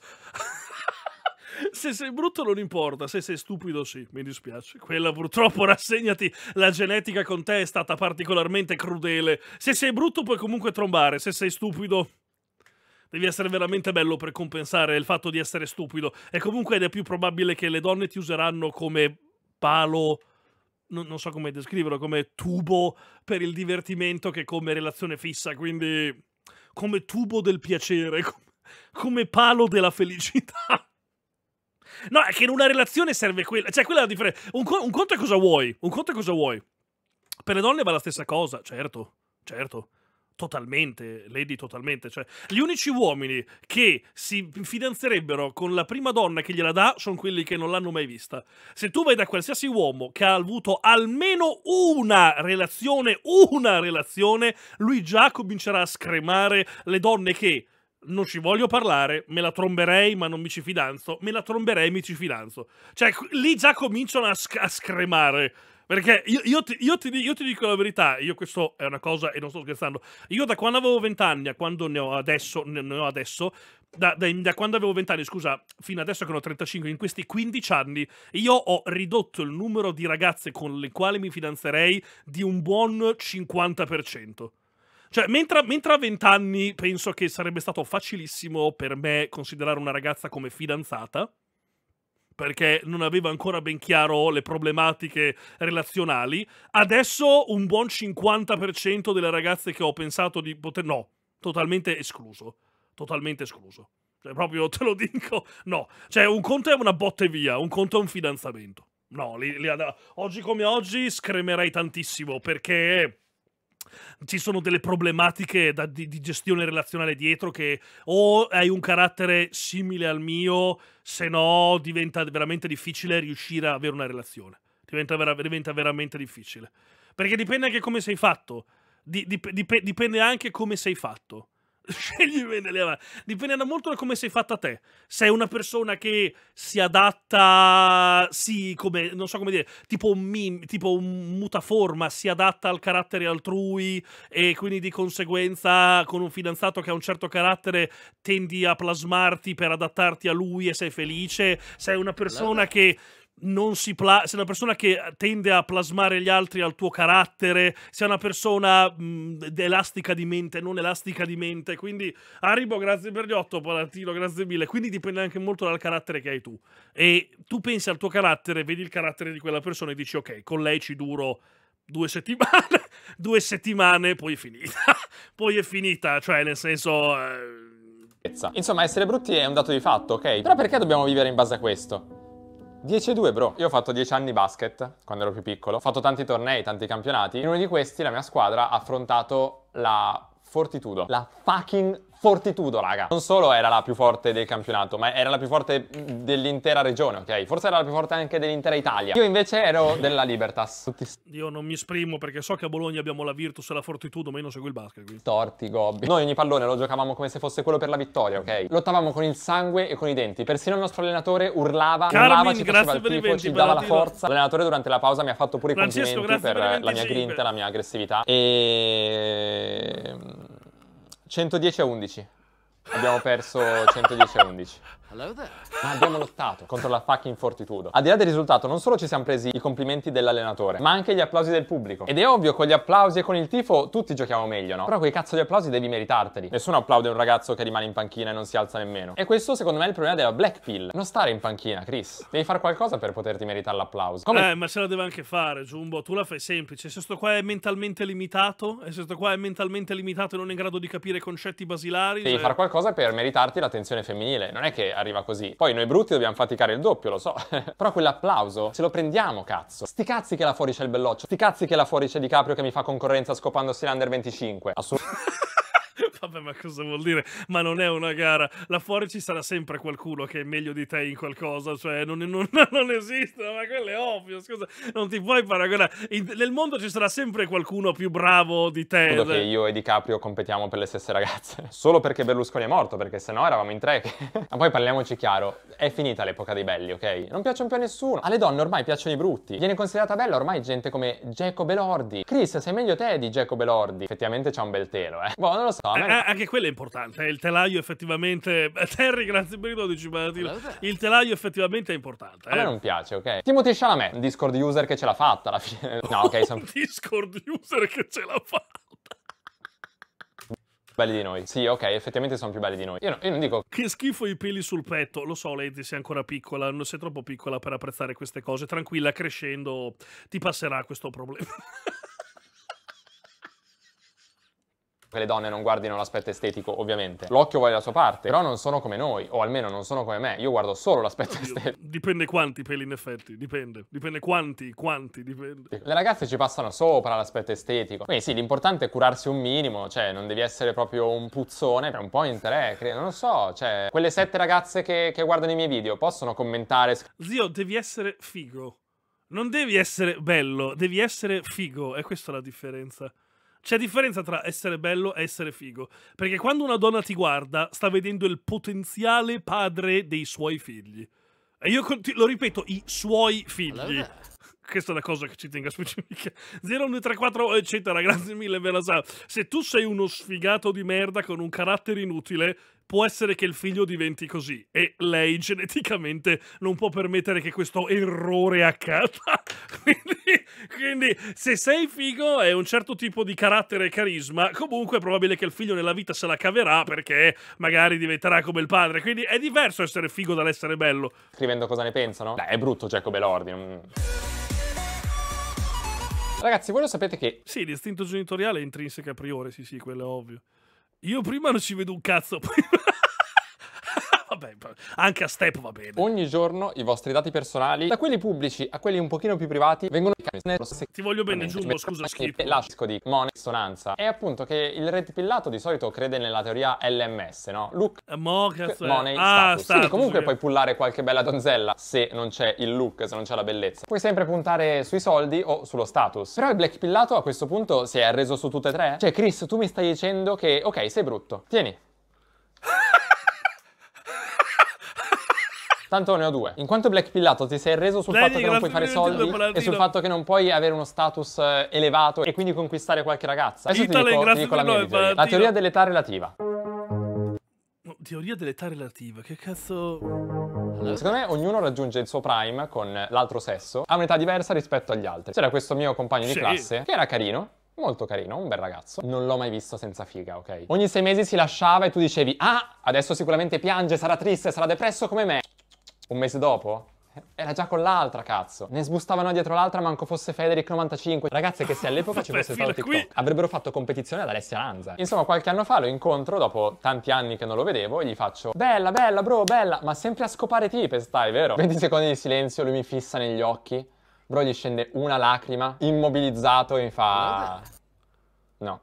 se sei brutto non importa, se sei stupido sì, mi dispiace. Quella purtroppo rassegnati, la genetica con te è stata particolarmente crudele. Se sei brutto puoi comunque trombare, se sei stupido devi essere veramente bello per compensare il fatto di essere stupido. E comunque ed è più probabile che le donne ti useranno come palo non, so come descriverlo, come tubo per il divertimento che come relazione fissa, quindi come tubo del piacere, come palo della felicità. No, è che in una relazione serve quella. Cioè, quella è la differenza. Un, co un conto è cosa vuoi. Un conto è cosa vuoi. Per le donne va la stessa cosa, certo. Certo totalmente, Lady totalmente, cioè gli unici uomini che si fidanzerebbero con la prima donna che gliela dà sono quelli che non l'hanno mai vista. Se tu vai da qualsiasi uomo che ha avuto almeno una relazione, una relazione, lui già comincerà a scremare le donne che non ci voglio parlare, me la tromberei ma non mi ci fidanzo, me la tromberei mi ci fidanzo. Cioè, lì già cominciano a, sc a scremare. Perché io, io, ti, io, ti, io, ti, dico la verità, io questo è una cosa e non sto scherzando. Io da quando avevo vent'anni a quando ne ho adesso, ne, ne ho adesso da, da, da, quando avevo vent'anni, scusa, fino adesso che ne ho 35, in questi 15 anni, io ho ridotto il numero di ragazze con le quali mi fidanzerei di un buon 50%. Cioè, mentre, mentre a vent'anni penso che sarebbe stato facilissimo per me considerare una ragazza come fidanzata, perché non aveva ancora ben chiaro le problematiche relazionali, adesso un buon 50% delle ragazze che ho pensato di poter... No, totalmente escluso. Totalmente escluso. Cioè, proprio te lo dico, no. Cioè, un conto è una botte via, un conto è un fidanzamento. No, li, li oggi come oggi scremerei tantissimo perché ci sono delle problematiche da, di, di, gestione relazionale dietro che o hai un carattere simile al mio, se no diventa veramente difficile riuscire a avere una relazione. Diventa, vera, diventa veramente difficile. Perché dipende anche come sei fatto. Di, dip, dip, dipende anche come sei fatto. scegli bene le avanze. Dipende molto da come sei fatta te. Sei una persona che si adatta, sì, come, non so come dire, tipo un, mim, tipo un mutaforma, si adatta al carattere altrui e quindi di conseguenza con un fidanzato che ha un certo carattere tendi a plasmarti per adattarti a lui e sei felice. Sei una persona che non si pla- sei una persona che eh, tende a plasmare gli altri al tuo carattere, sei una persona mh, mhmm, elastica di mente, non elastica di mente. Quindi, Aribo, grazie per gli otto, Palatino, grazie mille. Quindi dipende anche molto dal carattere che hai tu. E tu pensi al tuo carattere, vedi il carattere di quella persona e dici, ok, con lei ci duro due settimane, due settimane, poi è finita. poi è finita, cioè nel senso... Eh... Insomma, essere brutti è un dato di fatto, ok? Però perché dobbiamo vivere in base a questo? 10 e 2 bro. Io ho fatto 10 anni basket quando ero più piccolo, ho fatto tanti tornei, tanti campionati. In uno di questi la mia squadra ha affrontato la Fortitudo, la fucking fortitudo, raga. Non solo era la più forte del campionato, ma era la più forte dell'intera regione, ok? Forse era la più forte anche dell'intera Italia. Io invece ero della Libertas. Tutti... Io non mi esprimo perché so che a Bologna abbiamo la Virtus e la Fortitudo, ma io non seguo il basket. Quindi. Torti, gobbi. Noi ogni pallone lo giocavamo come se fosse quello per la vittoria, ok? Lottavamo con il sangue e con i denti. Persino il nostro allenatore urlava, Carmin, urlava, ci faceva il tifo, ci dava la forza. L'allenatore durante la pausa mi ha fatto pure Francesco, i complimenti per, per la mia grinta, la mia aggressività. E... 110 a 11. Abbiamo perso 110 a 11. Ma abbiamo lottato contro la fucking fortitudo. Al di là del risultato, non solo ci siamo presi i complimenti dell'allenatore, ma anche gli applausi del pubblico. Ed è ovvio, con gli applausi e con il tifo tutti giochiamo meglio, no? Però quei cazzo di applausi devi meritarteli. Nessuno applaude un ragazzo che rimane in panchina e non si alza nemmeno. E questo, secondo me, è il problema della black pill. Non stare in panchina, Chris. Devi fare qualcosa per poterti meritare l'applauso. Come... Eh, ma ce la deve anche fare, Jumbo. Tu la fai semplice. Se sto qua è mentalmente limitato, e se sto qua è mentalmente limitato e non è in grado di capire concetti basilari. Devi cioè... fare qualcosa per meritarti l'attenzione femminile. Non è che eh, arriva così. Poi noi brutti dobbiamo faticare il doppio, lo so. Però quell'applauso ce lo prendiamo, cazzo. Sti cazzi che là fuori c'è il belloccio. Sti cazzi che là fuori c'è Di Caprio che mi fa concorrenza scopandosi l'under 25. Assolutamente. Vabbè, ma cosa vuol dire? Ma non è una gara. Là fuori ci sarà sempre qualcuno che è meglio di te in qualcosa, cioè non, non, non esiste, ma quello è ovvio, scusa, non ti puoi paragonare. In, nel mondo ci sarà sempre qualcuno più bravo di te. Credo che cioè io e Di Caprio competiamo per le stesse ragazze. Solo perché Berlusconi è morto, perché sennò eravamo in tre. ma poi parliamoci chiaro, è finita l'epoca dei belli, ok? Non piacciono più a nessuno. Alle donne ormai piacciono i brutti. Viene considerata bella ormai gente come Jacob Lordi. Chris, sei meglio te di Jacob Lordi? Effettivamente c'ha un bel telo, eh. Boh, non lo so, a me eh, anche quello è importante. Eh, il telaio effettivamente. Eh, Terry, grazie per i 12 malattie. Il telaio effettivamente è importante. Eh. A me non piace, ok? Timothy Chalamet, Discord user che ce l'ha fatta alla fine. No, ok. Sono... Discord user che ce l'ha fatta belli di noi. Sì, ok, effettivamente sono più belli di noi. Io, no, io, non dico... Che schifo i peli sul petto. Lo so, Lady, sei ancora piccola, non sei troppo piccola per apprezzare queste cose. Tranquilla, crescendo ti passerà questo problema. che le donne non guardino l'aspetto estetico, ovviamente. L'occhio vuole la sua parte, però non sono come noi, o almeno non sono come me. Io guardo solo l'aspetto Oddio, estetico. Dipende quanti peli, in effetti, dipende. Dipende quanti, quanti, dipende. Le ragazze ci passano sopra l'aspetto estetico. Quindi sì, l'importante è curarsi un minimo, cioè non devi essere proprio un puzzone, è un po' in tre, credo. Non lo so, cioè, quelle sette ragazze che, che guardano i miei video possono commentare. Zio, devi essere figo. Non devi essere bello, devi essere figo, è questa la differenza. C'è differenza tra essere bello e essere figo, perché quando una donna ti guarda sta vedendo il potenziale padre dei suoi figli. E io lo ripeto, i suoi figli. Questa è una cosa che ci tenga specifica. 0134 eccetera, grazie mille, ve la sa. Se tu sei uno sfigato di merda con un carattere inutile, può essere che il figlio diventi così e lei geneticamente non può permettere che questo errore accada. quindi, quindi, se sei figo e un certo tipo di carattere e carisma, comunque è probabile che il figlio nella vita se la caverà perché magari diventerà come il padre. Quindi è diverso essere figo dall'essere bello. Scrivendo cosa ne pensano? Beh, è brutto Jacob Elordi. Non... Ragazzi, voi lo sapete che... Sì, l'istinto genitoriale è intrinseca a priori, sì sì, quello è ovvio. Io prima non ci vedo un cazzo. Vabbè, anche a step va bene. Ogni giorno i vostri dati personali, da quelli pubblici a quelli un pochino più privati, vengono Ti voglio bene, Giumbo, scusa, schifo. L'asco di monesonanza è appunto che il red pillato di solito crede nella teoria LMS, no? Look, eh, Mo, cazzo eh. money, ah, status. status. Quindi comunque okay. puoi pullare qualche bella donzella se non c'è il look, se non c'è la bellezza. Puoi sempre puntare sui soldi o sullo status. Però il black pillato a questo punto si è arreso su tutte e tre? Cioè, Chris, tu mi stai dicendo che, ok, sei brutto. Tieni, Tanto ne ho due. In quanto black pillato, ti sei reso sul Lei fatto che non puoi fare soldi e sul fatto che non puoi avere uno status eh, elevato e quindi conquistare qualche ragazza. Adesso eh, Italy, ti dico, ti dico la mia teoria. La teoria dell'età relativa. No, teoria dell'età relativa, che cazzo... Secondo me ognuno raggiunge il suo prime con l'altro sesso a un'età diversa rispetto agli altri. C'era questo mio compagno sì. di classe che era carino, Molto carino, un bel ragazzo. Non l'ho mai visto senza figa, ok? Ogni sei mesi si lasciava e tu dicevi, ah, adesso sicuramente piange, sarà triste, sarà depresso come me. Un mese dopo? Era già con l'altra, cazzo. Ne sbustavano dietro l'altra, manco fosse Federic 95. Ragazze che se all'epoca ci fosse stato TikTok, qui. avrebbero fatto competizione ad Alessia Lanza. Insomma, qualche anno fa lo incontro, dopo tanti anni che non lo vedevo, e gli faccio Bella, bella, bro, bella, ma sempre a scopare tipe stai, vero? 20 secondi di silenzio, lui mi fissa negli occhi. Bro, gli scende una lacrima, immobilizzato, e mi fa... No.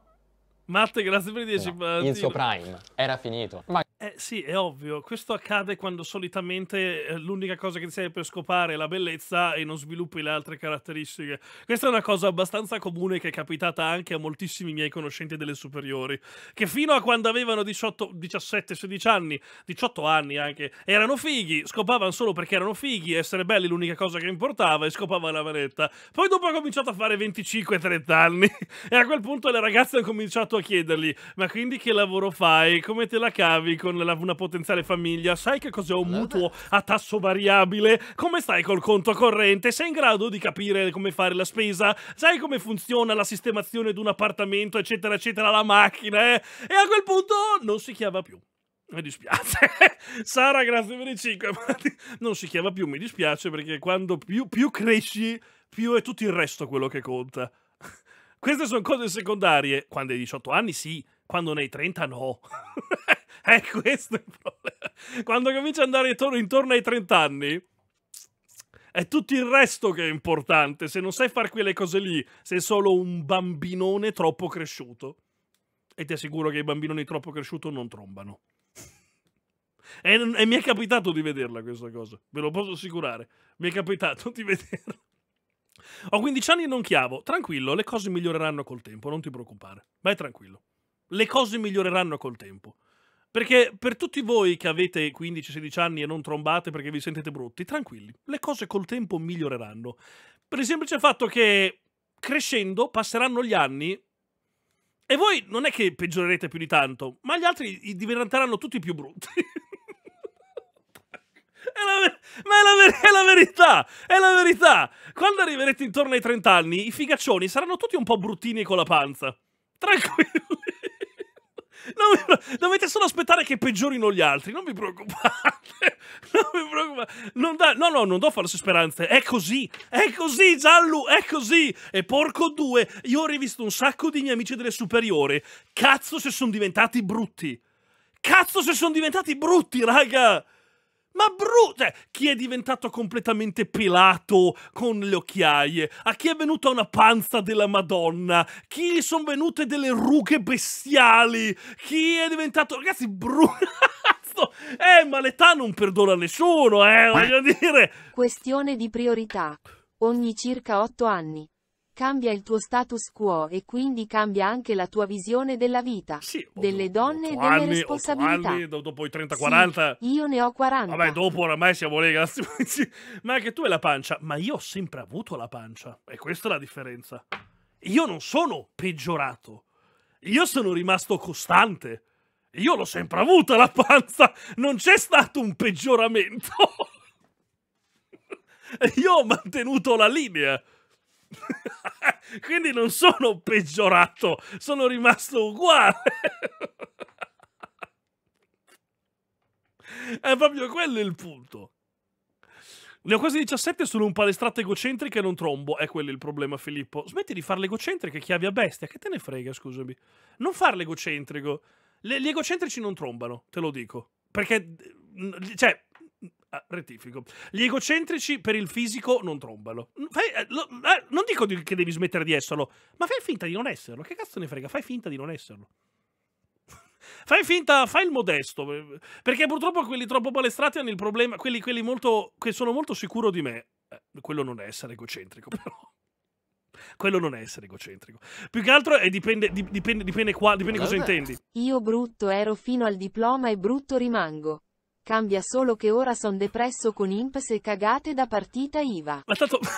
Matte, grazie per i 10 no. Il suo prime era finito. Ma eh, sì, è ovvio. Questo accade quando solitamente eh, l'unica cosa che ti serve per scopare è la bellezza e non sviluppi le altre caratteristiche. Questa è una cosa abbastanza comune che è capitata anche a moltissimi miei conoscenti delle superiori, che fino a quando avevano 18, 17, 16 anni, 18 anni anche, erano fighi, scopavano solo perché erano fighi, essere belli l'unica cosa che importava e scopavano la manetta. Poi dopo ha cominciato a fare 25-30 anni e a quel punto le ragazze hanno cominciato a chiedergli "Ma quindi che lavoro fai? Come te la cavi con la, una potenziale famiglia, sai che cos'è un mutuo a tasso variabile? Come stai col conto corrente? Sei in grado di capire come fare la spesa? Sai come funziona la sistemazione di un appartamento, eccetera, eccetera, la macchina? Eh? E a quel punto non si chiama più. Mi dispiace. Sara, grazie per i 5. non si chiama più, mi dispiace, perché quando più, più cresci, più è tutto il resto quello che conta. Queste sono cose secondarie. Quando hai 18 anni sì, quando ne hai 30 no. è questo il problema. Quando cominci ad andare intorno, intorno ai 30 anni, è tutto il resto che è importante. Se non sai fare quelle cose lì, sei solo un bambinone troppo cresciuto. E ti assicuro che i bambinoni troppo cresciuti non trombano. E, e, mi è capitato di vederla questa cosa, ve lo posso assicurare. Mi è capitato di vederla. Ho 15 anni e non chiavo. Tranquillo, le cose miglioreranno col tempo, non ti preoccupare. Vai tranquillo. Le cose miglioreranno col tempo. Perché per tutti voi che avete 15-16 anni e non trombate perché vi sentite brutti, tranquilli, le cose col tempo miglioreranno. Per il semplice fatto che crescendo passeranno gli anni e voi non è che peggiorerete più di tanto, ma gli altri diventeranno tutti più brutti. È la, ma è la, è la, verità! È la verità! Quando arriverete intorno ai 30 anni, i figaccioni saranno tutti un po' bruttini con la panza. Tranquillo. Non mi... Dovete solo aspettare che peggiorino gli altri, non vi preoccupate. Non vi preoccupate. Non da... No, no, non do false speranze. È così, è così, Giallo, è così. E porco due, io ho rivisto un sacco di miei amici delle superiori. Cazzo se sono diventati brutti. Cazzo se sono diventati brutti, raga. Ma brutto! Cioè, chi è diventato completamente pelato con le occhiaie? A chi è venuta una panza della Madonna? Chi gli sono venute delle rughe bestiali? Chi è diventato... Ragazzi, brutto! eh, ma l'età non perdona nessuno, eh, voglio dire! Questione di priorità. Ogni circa otto anni cambia il tuo status quo e quindi cambia anche la tua visione della vita, sì, delle dopo, donne e delle anni, responsabilità. Anni, dopo i 30-40. io ne ho 40. Vabbè, dopo oramai siamo ragazzi. ma anche tu hai la pancia, ma io ho sempre avuto la pancia e questa è la differenza. Io non sono peggiorato. Io sono rimasto costante. Io l'ho sempre avuta la panza, non c'è stato un peggioramento. io ho mantenuto la linea. Quindi non sono peggiorato, sono rimasto uguale. È proprio quello il punto. Ne ho quasi 17 sono un palestrato egocentrico e non trombo. È quello il problema, Filippo. Smetti di farle egocentriche, chiavi a bestia. Che te ne frega, scusami. Non farle egocentrico. Le, gli egocentrici non trombano, te lo dico. Perché, cioè, Ah, rettifico. Gli egocentrici per il fisico non trombano. Fai, eh, lo, eh, non dico che devi smettere di esserlo, ma fai finta di non esserlo. Che cazzo ne frega? Fai finta di non esserlo. fai finta, fai il modesto. Eh, perché purtroppo quelli troppo palestrati hanno il problema. Quelli, quelli molto, che sono molto sicuro di me. Eh, quello non è essere egocentrico, però. Quello non è essere egocentrico. Più che altro dipende, dipende, dipende, qua, dipende cosa intendi. Io brutto ero fino al diploma e brutto rimango. Cambia solo che ora son depresso con IMPS e cagate da partita IVA. Ma tanto...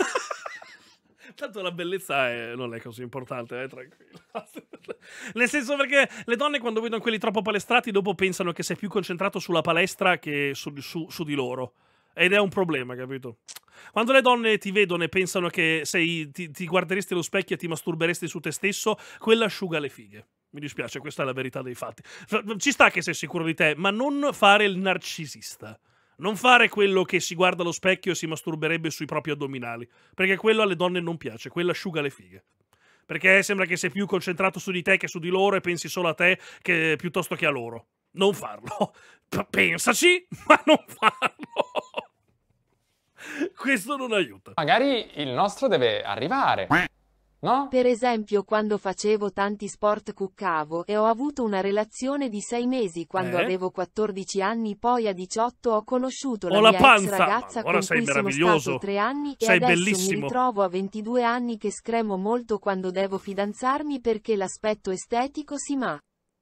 Tanto la bellezza è, non è così importante, eh, tranquillo. Nel senso perché le donne quando vedono quelli troppo palestrati dopo pensano che sei più concentrato sulla palestra che su, su, su di loro. Ed è un problema, capito? Quando le donne ti vedono e pensano che sei, ti, ti guarderesti allo specchio e ti masturberesti su te stesso, quella asciuga le fighe. Mi dispiace, questa è la verità dei fatti. Ci sta che sei sicuro di te, ma non fare il narcisista. Non fare quello che si guarda allo specchio e si masturberebbe sui propri addominali. Perché quello alle donne non piace, quello asciuga le fighe. Perché sembra che sei più concentrato su di te che su di loro e pensi solo a te che, piuttosto che a loro. Non farlo. P pensaci, ma non farlo. Questo non aiuta. Magari il nostro deve arrivare. No? Per esempio quando facevo tanti sport cuccavo e ho avuto una relazione di sei mesi quando eh? avevo 14 anni, poi a 18 ho conosciuto la, ho mia la panza. ragazza con sei cui sono stato 3 anni sei e adesso bellissimo. mi ritrovo a 22 anni che scremo molto quando devo fidanzarmi perché l'aspetto estetico si ma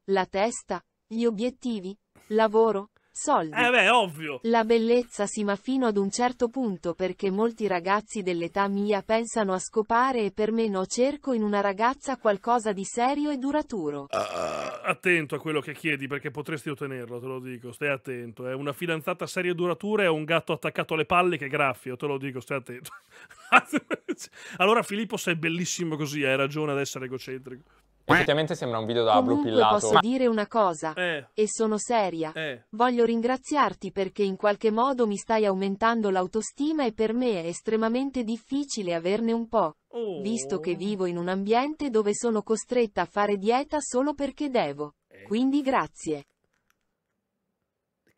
la testa, gli obiettivi, lavoro, Soldi. Eh beh, ovvio. La bellezza si ma fino ad un certo punto perché molti ragazzi dell'età mia pensano a scopare e per me no cerco in una ragazza qualcosa di serio e duraturo. Uh, attento a quello che chiedi perché potresti ottenerlo, te lo dico, stai attento. È eh. una fidanzata seria e duratura e un gatto attaccato alle palle che graffio, te lo dico, stai attento. allora Filippo sei bellissimo così, hai ragione ad essere egocentrico. Eh. Effettivamente sembra un video da Comunque pillato. posso dire una cosa, eh. e sono seria. Eh. Voglio ringraziarti perché in qualche modo mi stai aumentando l'autostima e per me è estremamente difficile averne un po', oh. visto che vivo in un ambiente dove sono costretta a fare dieta solo perché devo. Eh. Quindi grazie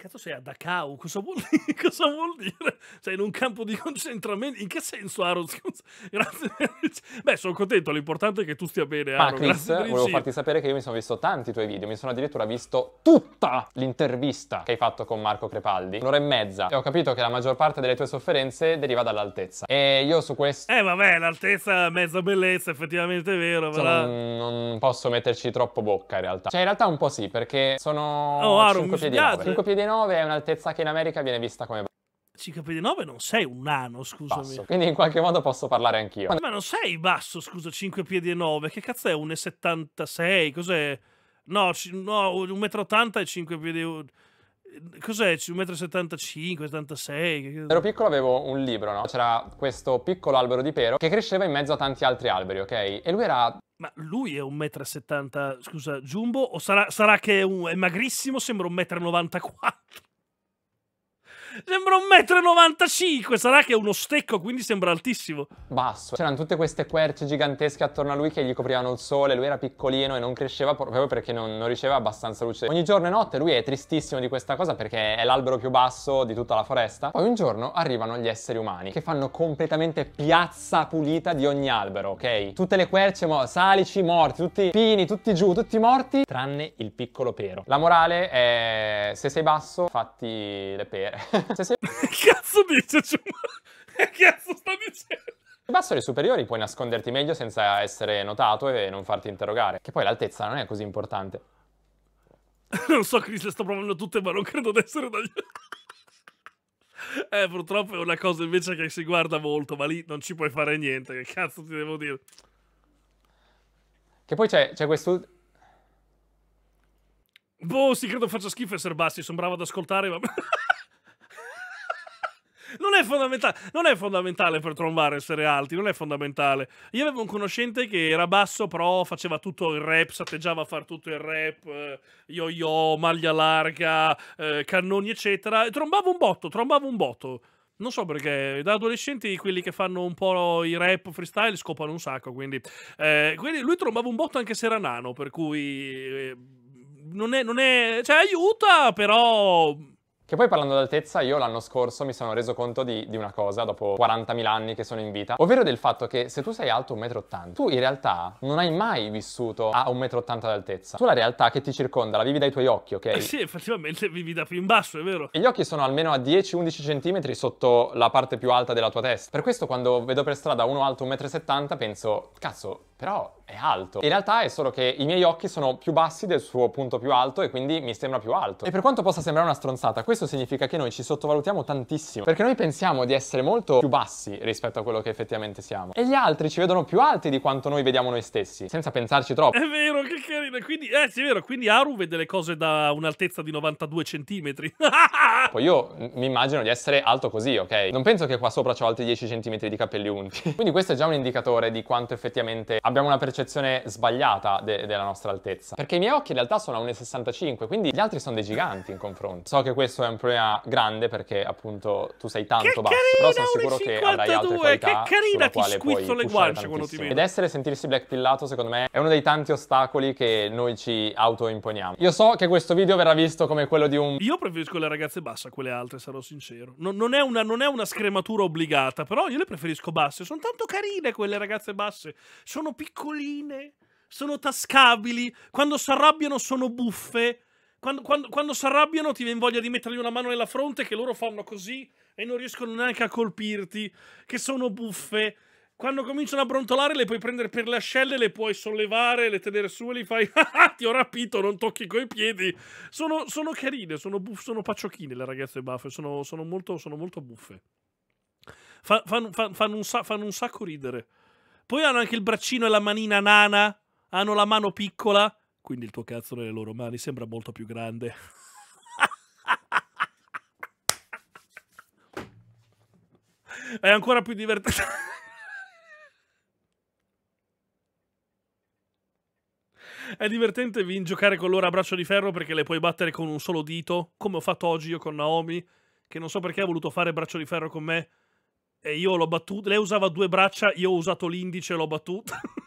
cazzo sei a Dachau? Cosa vuol dire? Cosa vuol dire? Sei in un campo di concentramento? In che senso, Aro? Grazie. Beh, sono contento. L'importante è che tu stia bene, Aro. Ah, Chris, volevo farti sapere che io mi sono visto tanti tuoi video. Mi sono addirittura visto tutta l'intervista che hai fatto con Marco Crepaldi. Un'ora e mezza. E ho capito che la maggior parte delle tue sofferenze deriva dall'altezza. E io su questo... Eh, vabbè, l'altezza è mezza bellezza, effettivamente è vero. Però... Non posso metterci troppo bocca, in realtà. Cioè, in realtà un po' sì, perché sono... Oh, Aro, 5 piedi 9. 5 piedi 9 5'9 è un'altezza che in America viene vista come... 5 piedi 9 non sei un nano, scusami. Basso, quindi in qualche modo posso parlare anch'io. Ma non sei basso, scusa, 5 piedi e 9. Che cazzo è? 1,76? Cos'è? No, no 1,80 e 5 piedi... Cos'è? 1,75 m, 76 Quando ero piccolo avevo un libro, no? C'era questo piccolo albero di pero che cresceva in mezzo a tanti altri alberi, ok? E lui era ma lui è un 1,70 m, scusa, Jumbo? O sarà, sarà che è, un, è magrissimo, sembra un 1,94 m? Sembra un metro e 95. sarà che è uno stecco, quindi sembra altissimo. Basso. C'erano tutte queste querce gigantesche attorno a lui che gli coprivano il sole, lui era piccolino e non cresceva proprio perché non, non riceveva abbastanza luce. Ogni giorno e notte lui è tristissimo di questa cosa perché è l'albero più basso di tutta la foresta. Poi un giorno arrivano gli esseri umani che fanno completamente piazza pulita di ogni albero, ok? Tutte le querce, mo salici, morti, tutti pini, tutti giù, tutti morti, tranne il piccolo pero. La morale è se sei basso fatti le pere. Cioè, se sei... che cazzo dice Che cazzo sta dicendo? Se basso le superiori puoi nasconderti meglio senza essere notato e non farti interrogare. Che poi l'altezza non è così importante. non so, Chris, le sto provando tutte, ma non credo di essere dagli... eh, purtroppo è una cosa invece che si guarda molto, ma lì non ci puoi fare niente. Che cazzo ti devo dire? Che poi c'è, c'è questo... Boh, sì, credo faccia schifo essere bassi, sono bravo ad ascoltare, ma non è fondamentale, non è fondamentale per trombare essere alti, non è fondamentale. Io avevo un conoscente che era basso, però faceva tutto il rap, satteggiava a fare tutto il rap, eh, yo-yo, maglia larga, eh, cannoni, eccetera. E trombava un botto, trombava un botto. Non so perché, da adolescenti quelli che fanno un po' i rap freestyle scopano un sacco, quindi, eh, quindi lui trombava un botto anche se era nano, per cui... Eh, non è, non è, cioè aiuta, però che poi parlando d'altezza, io l'anno scorso mi sono reso conto di, di una cosa, dopo 40.000 anni che sono in vita, ovvero del fatto che se tu sei alto 1,80 m, tu in realtà non hai mai vissuto a 1,80 m d'altezza. Tu la realtà che ti circonda la vivi dai tuoi occhi, ok? Eh sì, effettivamente vivi da più in basso, è vero. E gli occhi sono almeno a 10-11 cm sotto la parte più alta della tua testa. Per questo quando vedo per strada uno alto 1,70 m penso, cazzo, però è alto. In realtà è solo che i miei occhi sono più bassi del suo punto più alto e quindi mi sembra più alto. E per quanto possa sembrare una stronzata, questo significa che noi ci sottovalutiamo tantissimo, perché noi pensiamo di essere molto più bassi rispetto a quello che effettivamente siamo. E gli altri ci vedono più alti di quanto noi vediamo noi stessi, senza pensarci troppo. È vero, che carino. Quindi, eh sì, è vero, quindi Aru vede le cose da un'altezza di 92 centimetri. Poi io mi immagino di essere alto così, ok? Non penso che qua sopra ho altri 10 centimetri di capelli unti. quindi questo è già un indicatore di quanto effettivamente abbiamo abbiamo una percezione sbagliata de della nostra altezza. Perché i miei occhi in realtà sono a 1,65, quindi gli altri sono dei giganti in confronto. So che questo è un problema grande perché appunto tu sei tanto che basso, carina, però sono sicuro 52, che avrai altre qualità che carina, ti squizzo le guance quando ti vedo. Ed essere sentirsi black pillato, secondo me è uno dei tanti ostacoli che noi ci autoimponiamo. Io so che questo video verrà visto come quello di un... Io preferisco le ragazze basse a quelle altre, sarò sincero. Non, non, è una, non è una scrematura obbligata, però io le preferisco basse. Sono tanto carine quelle ragazze basse. Sono più piccoline, sono tascabili, quando si arrabbiano sono buffe, quando, quando, quando si arrabbiano ti viene voglia di mettergli una mano nella fronte che loro fanno così e non riescono neanche a colpirti, che sono buffe. Quando cominciano a brontolare le puoi prendere per le ascelle, le puoi sollevare, le tenere su e li fai ah, ti ho rapito, non tocchi coi piedi. Sono, sono carine, sono, buff, sono paciocchine le ragazze baffe, sono, sono, molto, sono molto buffe. Fanno fan, fan, fan un, un sacco ridere. Poi hanno anche il braccino e la manina nana. Hanno la mano piccola. Quindi il tuo cazzo nelle loro mani sembra molto più grande. È ancora più divertente. È divertente giocare con loro a braccio di ferro perché le puoi battere con un solo dito, come ho fatto oggi io con Naomi, che non so perché ha voluto fare braccio di ferro con me, e io l'ho battuta. Lei usava due braccia, io ho usato l'indice e l'ho battuta.